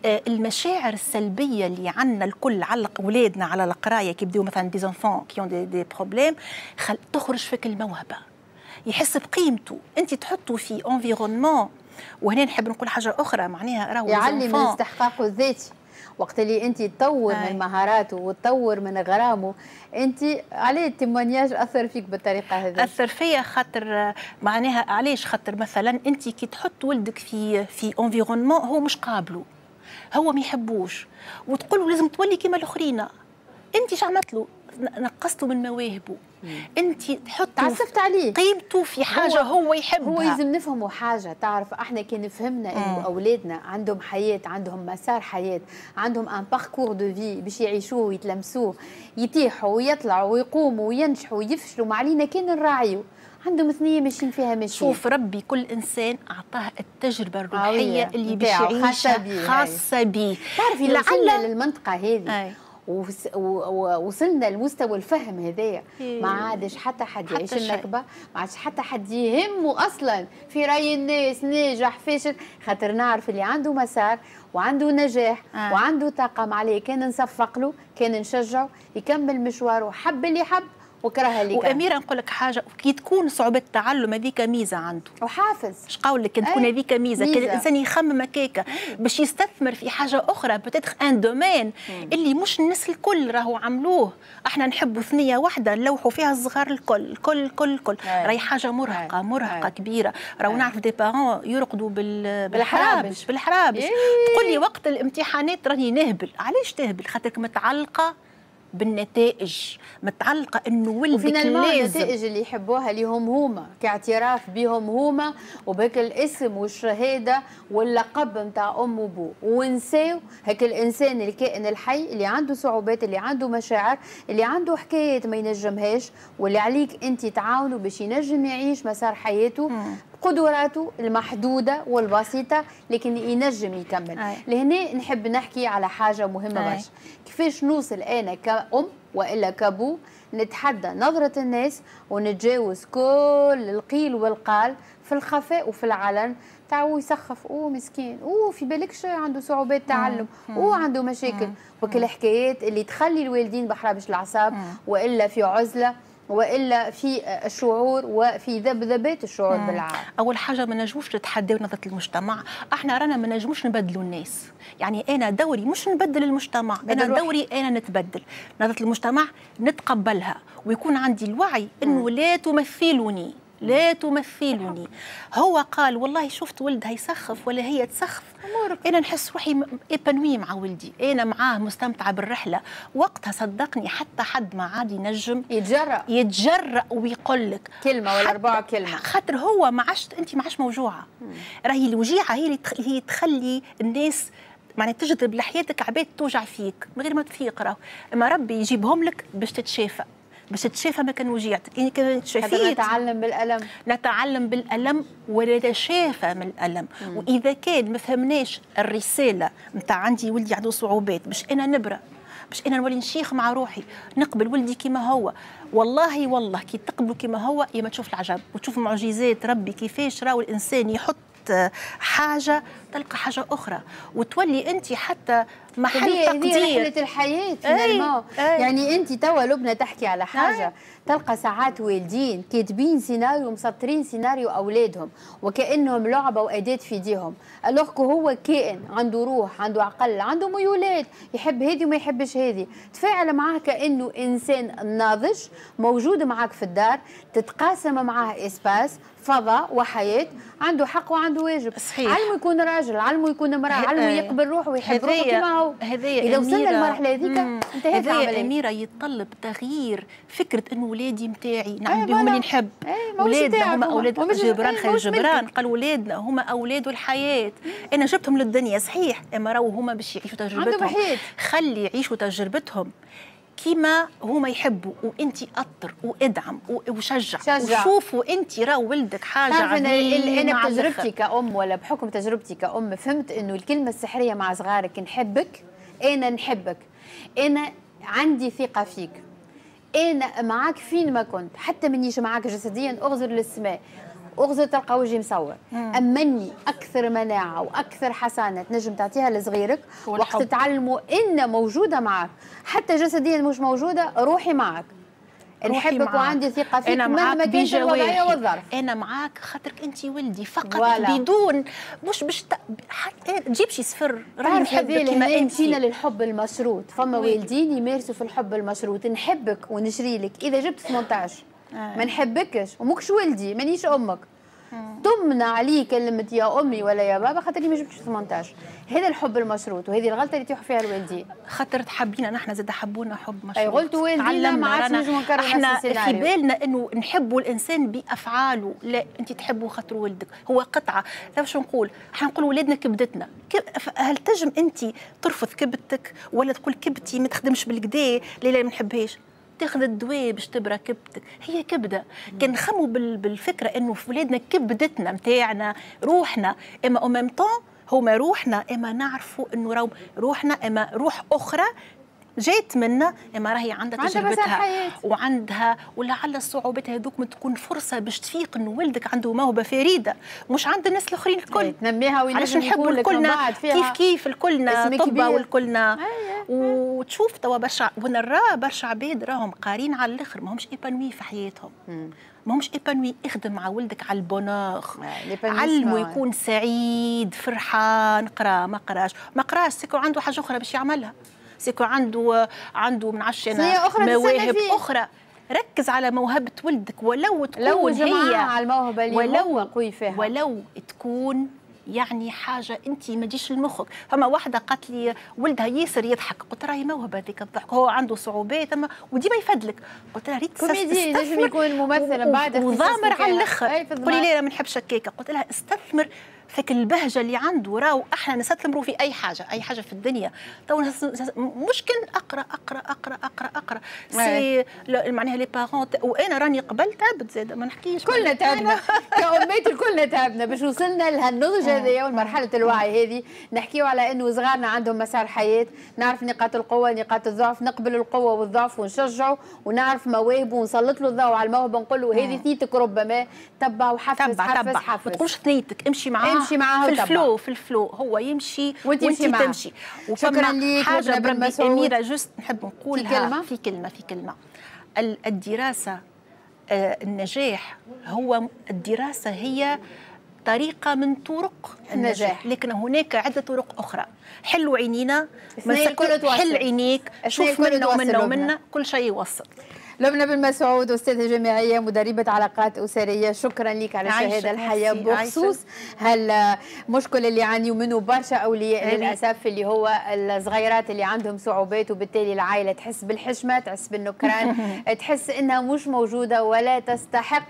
آه المشاعر السلبيه اللي عندنا الكل علق ولادنا على القرايه كي يبداو مثلا دي زونفون كي دي, دي بروبليم خل... تخرج فيك الموهبه يحس بقيمته انت تحطه في انفيرونمون وهنا نحب نقول حاجه اخرى معناها راهو يعلم الاستحقاق استحقاقه الذاتي وقت اللي انت تطور من مهاراته وتطور من غرامه انت عليه التيمونياج اثر فيك بالطريقه هذه اثر فيا خاطر معناها علاش خاطر مثلا انت كي تحط ولدك في في انفيرونمون هو مش قابله هو ما يحبوش وتقول لازم تولي كيما الاخرين انت شو عملت له نقصته من مواهبه انت تحط تعسفت عليه قيمته في حاجه هو, هو يحبها هو لازم نفهموا حاجه تعرف احنا كان فهمنا انه اولادنا عندهم حياه عندهم مسار حياه عندهم ان باركور دو في باش يعيشوه ويتلمسوه يتيحوا ويطلعوا ويقوموا وينجحوا ويفشلوا ما علينا كان نراعيو عندهم ثنيه ماشيين فيها ماشيين شوف ربي كل انسان اعطاه التجربه الروحيه اللي باش يعيشها خاصه بيه خاصه بيه تعرفي لعل للمنطقه هذه ووصلنا لمستوى الفهم هذايا إيه. ما عادش حتى حد يعيش النكبه ما عادش حتى حد يهمه اصلا في راي الناس ناجح فاشل خاطر نعرف اللي عنده مسار وعنده نجاح آه. وعنده طاقم عليه كان نصفق له كان نشجعه يكمل مشواره حب اللي حب وكرهها ليك واميره نقول لك حاجه كي تكون صعوبه التعلم هذيك ميزه عنده وحافز اش قول لك تكون هذيك ميزه كي الانسان يخمم هكاك باش يستثمر في حاجه اخرى بتدخ ان دومين اللي مش الناس الكل راهو عملوه احنا نحبوا ثنيه واحده نلوحوا فيها الصغار الكل الكل الكل الكل راهي حاجه مرهقه مرهقه كبيره راهو نعرف دي بارون يرقدوا بال... بالحرابش بالحرابش تقول لي وقت الامتحانات راني نهبل علاش تهبل خاطرك متعلقه بالنتائج متعلقه انه ولدك لازم النتائج اللي يحبوها ليهم هما كاعتراف بهم هما وبهك الاسم والشهاده واللقب نتاع ام وبو ونساو هك الانسان الكائن الحي اللي عنده صعوبات اللي عنده مشاعر اللي عنده حكايات ما ينجمهاش واللي عليك انت تعاونه باش ينجم يعيش مسار حياته مم. قدراته المحدوده والبسيطه لكن ينجم يكمل أي. لهنا نحب نحكي على حاجه مهمه برشا كيفاش نوصل انا كأم والا كابو نتحدى نظرة الناس ونتجاوز كل القيل والقال في الخفاء وفي العلن تعو يسخف او مسكين او في بالكش عنده صعوبات تعلم او عنده مشاكل وكل الحكايات اللي تخلي الوالدين بحرابش العصاب والا في عزله والا في الشعور وفي ذبذبات الشعور بالعار اول حاجه ما نجموش نتحداو نظره المجتمع احنا رانا ما نجموش نبدلوا الناس يعني انا دوري مش نبدل المجتمع انا دوري انا نتبدل نظره المجتمع نتقبلها ويكون عندي الوعي انه لا تمثلني لا تمثلني هو قال والله شفت ولدها يسخف ولا هي تسخف انا نحس روحي ابنوي مع ولدي انا معاه مستمتعه بالرحله وقتها صدقني حتى حد ما عاد ينجم يتجرأ يتجرأ ويقول لك كلمه ولا اربع كلمه خاطر هو ما عادش انت ما عادش موجوعه راهي الوجيعه هي اللي هي تخلي الناس معناتها تجذب لحياتك عباد توجع فيك من غير ما تفيق راهو اما ربي يجيبهم لك باش تتشافى باش تشافى ما كان وجيعت يعني كان تشافيت نتعلم بالالم نتعلم بالالم ونتشافى من الالم مم. واذا كان ما فهمناش الرساله نتاع عندي ولدي عنده صعوبات باش انا نبرا باش انا نولي نشيخ مع روحي نقبل ولدي كما هو والله والله كي تقبله كما هو يا ما تشوف العجب وتشوف معجزات ربي كيفاش راهو الانسان يحط حاجه تلقى حاجه اخرى وتولي انت حتى محل تقدير هي رحله الحياه أي. أي. يعني انت توا لبنى تحكي على حاجه أي. تلقى ساعات والدين كاتبين سيناريو مسطرين سيناريو اولادهم وكانهم لعبه واداه في ايديهم الوغ هو كائن عنده روح عنده عقل عنده ميولات يحب هذه وما يحبش هذه تفاعل معاه كانه انسان ناضج موجود معاك في الدار تتقاسم معاه اسباس فضاء وحياه عنده حق وعنده واجب صحيح علمه يكون راجل راجل علمه يكون امراه علمه آه، يقبل روحه ويحب روحه كما هو اذا وصلنا للمرحله هذيك انتهت هذه اميره يتطلب تغيير فكره انه ولادي نتاعي نعمل إيه، بهم اللي نحب إيه، ولادنا هما اولاد جبران إيه، خير جبران قال ولادنا هما اولاد الحياه انا جبتهم للدنيا صحيح اما راهو هما باش يعيشوا تجربتهم خلي يعيشوا تجربتهم كيما هما يحبوا وانت اطر وادعم وشجع شجع. وشوفوا انت راه ولدك حاجه عظيمه انا بتجربتي كام ولا بحكم تجربتي كام فهمت انه الكلمه السحريه مع صغارك نحبك انا نحبك انا عندي ثقه فيك انا معاك فين ما كنت حتى منيش معاك جسديا اغزر للسماء اغزر تلقى وجهي مصور امني اكثر مناعه واكثر حسانه تنجم تعطيها لصغيرك وقت تعلموا ان موجوده معك حتى جسديا مش موجوده روحي معك نحبك وعندي ثقه فيك أنا مهما كانت الوضعيه والظرف انا معاك خاطرك انت ولدي فقط ولا. بدون مش باش ت... حتى تجيبش صفر راني نحبك كما انت للحب المشروط فما والدين يمارسوا في الحب المشروط نحبك ونشري لك اذا جبت 18 إيه. ما نحبكش ومكش ولدي مانيش امك إيه. تمنع لي كلمة يا أمي ولا يا بابا خاطر ما جبتش 18 هذا الحب المشروط وهذه الغلطة اللي تيحوا فيها الوالدين خاطر تحبينا نحن زاد حبونا حب مشروط أي قلت والدينا ما عادش نجم نكرر احنا في بالنا أنه نحبوا الإنسان بأفعاله لا أنت تحبوا خاطر ولدك هو قطعة لا باش نقول احنا نقول ولادنا كبدتنا هل تجم أنت ترفض كبدتك ولا تقول كبتي ما تخدمش بالكدا لا لا ما نحبهاش تاخذ الدواء باش تبرى كبدك هي كبده كان خموا بالفكره انه في ولادنا كبدتنا نتاعنا روحنا اما او ميم طون هما روحنا اما نعرفوا انه روحنا اما روح اخرى جات منا اما راهي عندها تجربتها وعندها ولعل الصعوبات هذوك تكون فرصه باش تفيق انه ولدك عنده موهبه فريده مش عند الناس الاخرين الكل إيه، تنميها علاش نحبوا الكلنا كيف كيف الكلنا طبه والكلنا وتشوف توا برشا ونرى برشا عباد راهم قارين على الاخر ماهمش ايبانوي في حياتهم ماهمش ايبانوي اخدم مع ولدك على البونوغ علمه يكون سعيد فرحان قرا ما قراش ما قراش سكو عنده حاجه اخرى باش يعملها سيكو عنده عنده من عشان مواهب اخرى ركز على موهبة ولدك ولو تكون لو هي على الموهبة اللي ولو قوي فيها ولو تكون يعني حاجه انت ما تجيش لمخك فما واحده قالت لي ولدها ياسر يضحك قلت راهي موهبه هذيك الضحك هو عنده صعوبات اما وديما يفدلك قلت لها ريت كوميدي لازم يكون ممثل بعد وضامر على الاخر قولي لي ما نحبش هكاك قلت لها استثمر فك البهجه اللي عنده راهو احنا نستثمروا في اي حاجه اي حاجه في الدنيا تو مشكل اقرا اقرا اقرا اقرا اقرا سي معناها لي بارون وانا راني قبل تعبت زاد ما نحكيش كلنا تعبنا كامات كلنا تعبنا باش وصلنا لهالنضج آه. هذا ومرحله الوعي هذه نحكيو على انه صغارنا عندهم مسار حياه نعرف نقاط القوه نقاط الضعف نقبل القوه والضعف ونشجعه ونعرف مواهبه ونسلط له الضوء على الموهبه نقول له هذه آه. ثنيتك ربما تبع وحفز تبع حفز تبع حفز ما تقولش ثنيتك امشي معاه تمشي آه، معاه في الفلو في الفلو هو يمشي وانت تمشي شكرا ليك حاجه بربي اميره جست نحب نقولها في كلمه في كلمه في كلمه الدراسه آه، النجاح هو الدراسه هي طريقة من طرق النجاح لكن هناك عدة طرق أخرى حلوا عينينا حل عينيك شوف منا ومنا ومنا كل شيء يوصل لبنى بن مسعود أستاذة جامعية مدربة علاقات أسرية شكرا لك على شهادة الحياة بخصوص هالمشكل اللي يعانيوا منه برشا أولياء للأسف اللي هو الصغيرات اللي عندهم صعوبات وبالتالي العائلة تحس بالحشمة تحس بالنكران تحس إنها مش موجودة ولا تستحق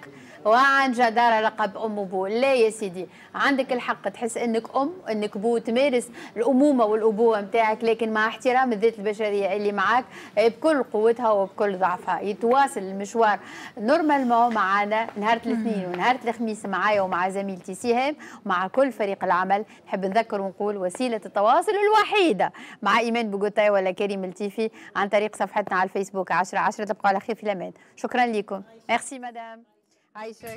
وعن جدارة لقب أم وبو لا يا سيدي عندك الحق تحس أنك أم أنك بو تمارس الأمومة والأبوة نتاعك لكن مع احترام الذات البشرية اللي معاك بكل قوتها وبكل ضعفها يتواصل المشوار نورمالمون معنا نهار الاثنين ونهار الخميس معايا ومع زميلتي سهام ومع كل فريق العمل نحب نذكر ونقول وسيلة التواصل الوحيدة مع إيمان بوغوتاي ولا كريم التيفي عن طريق صفحتنا على الفيسبوك 10 10 تبقوا على خير في الأمان شكرا لكم ميرسي مدام 哎，说。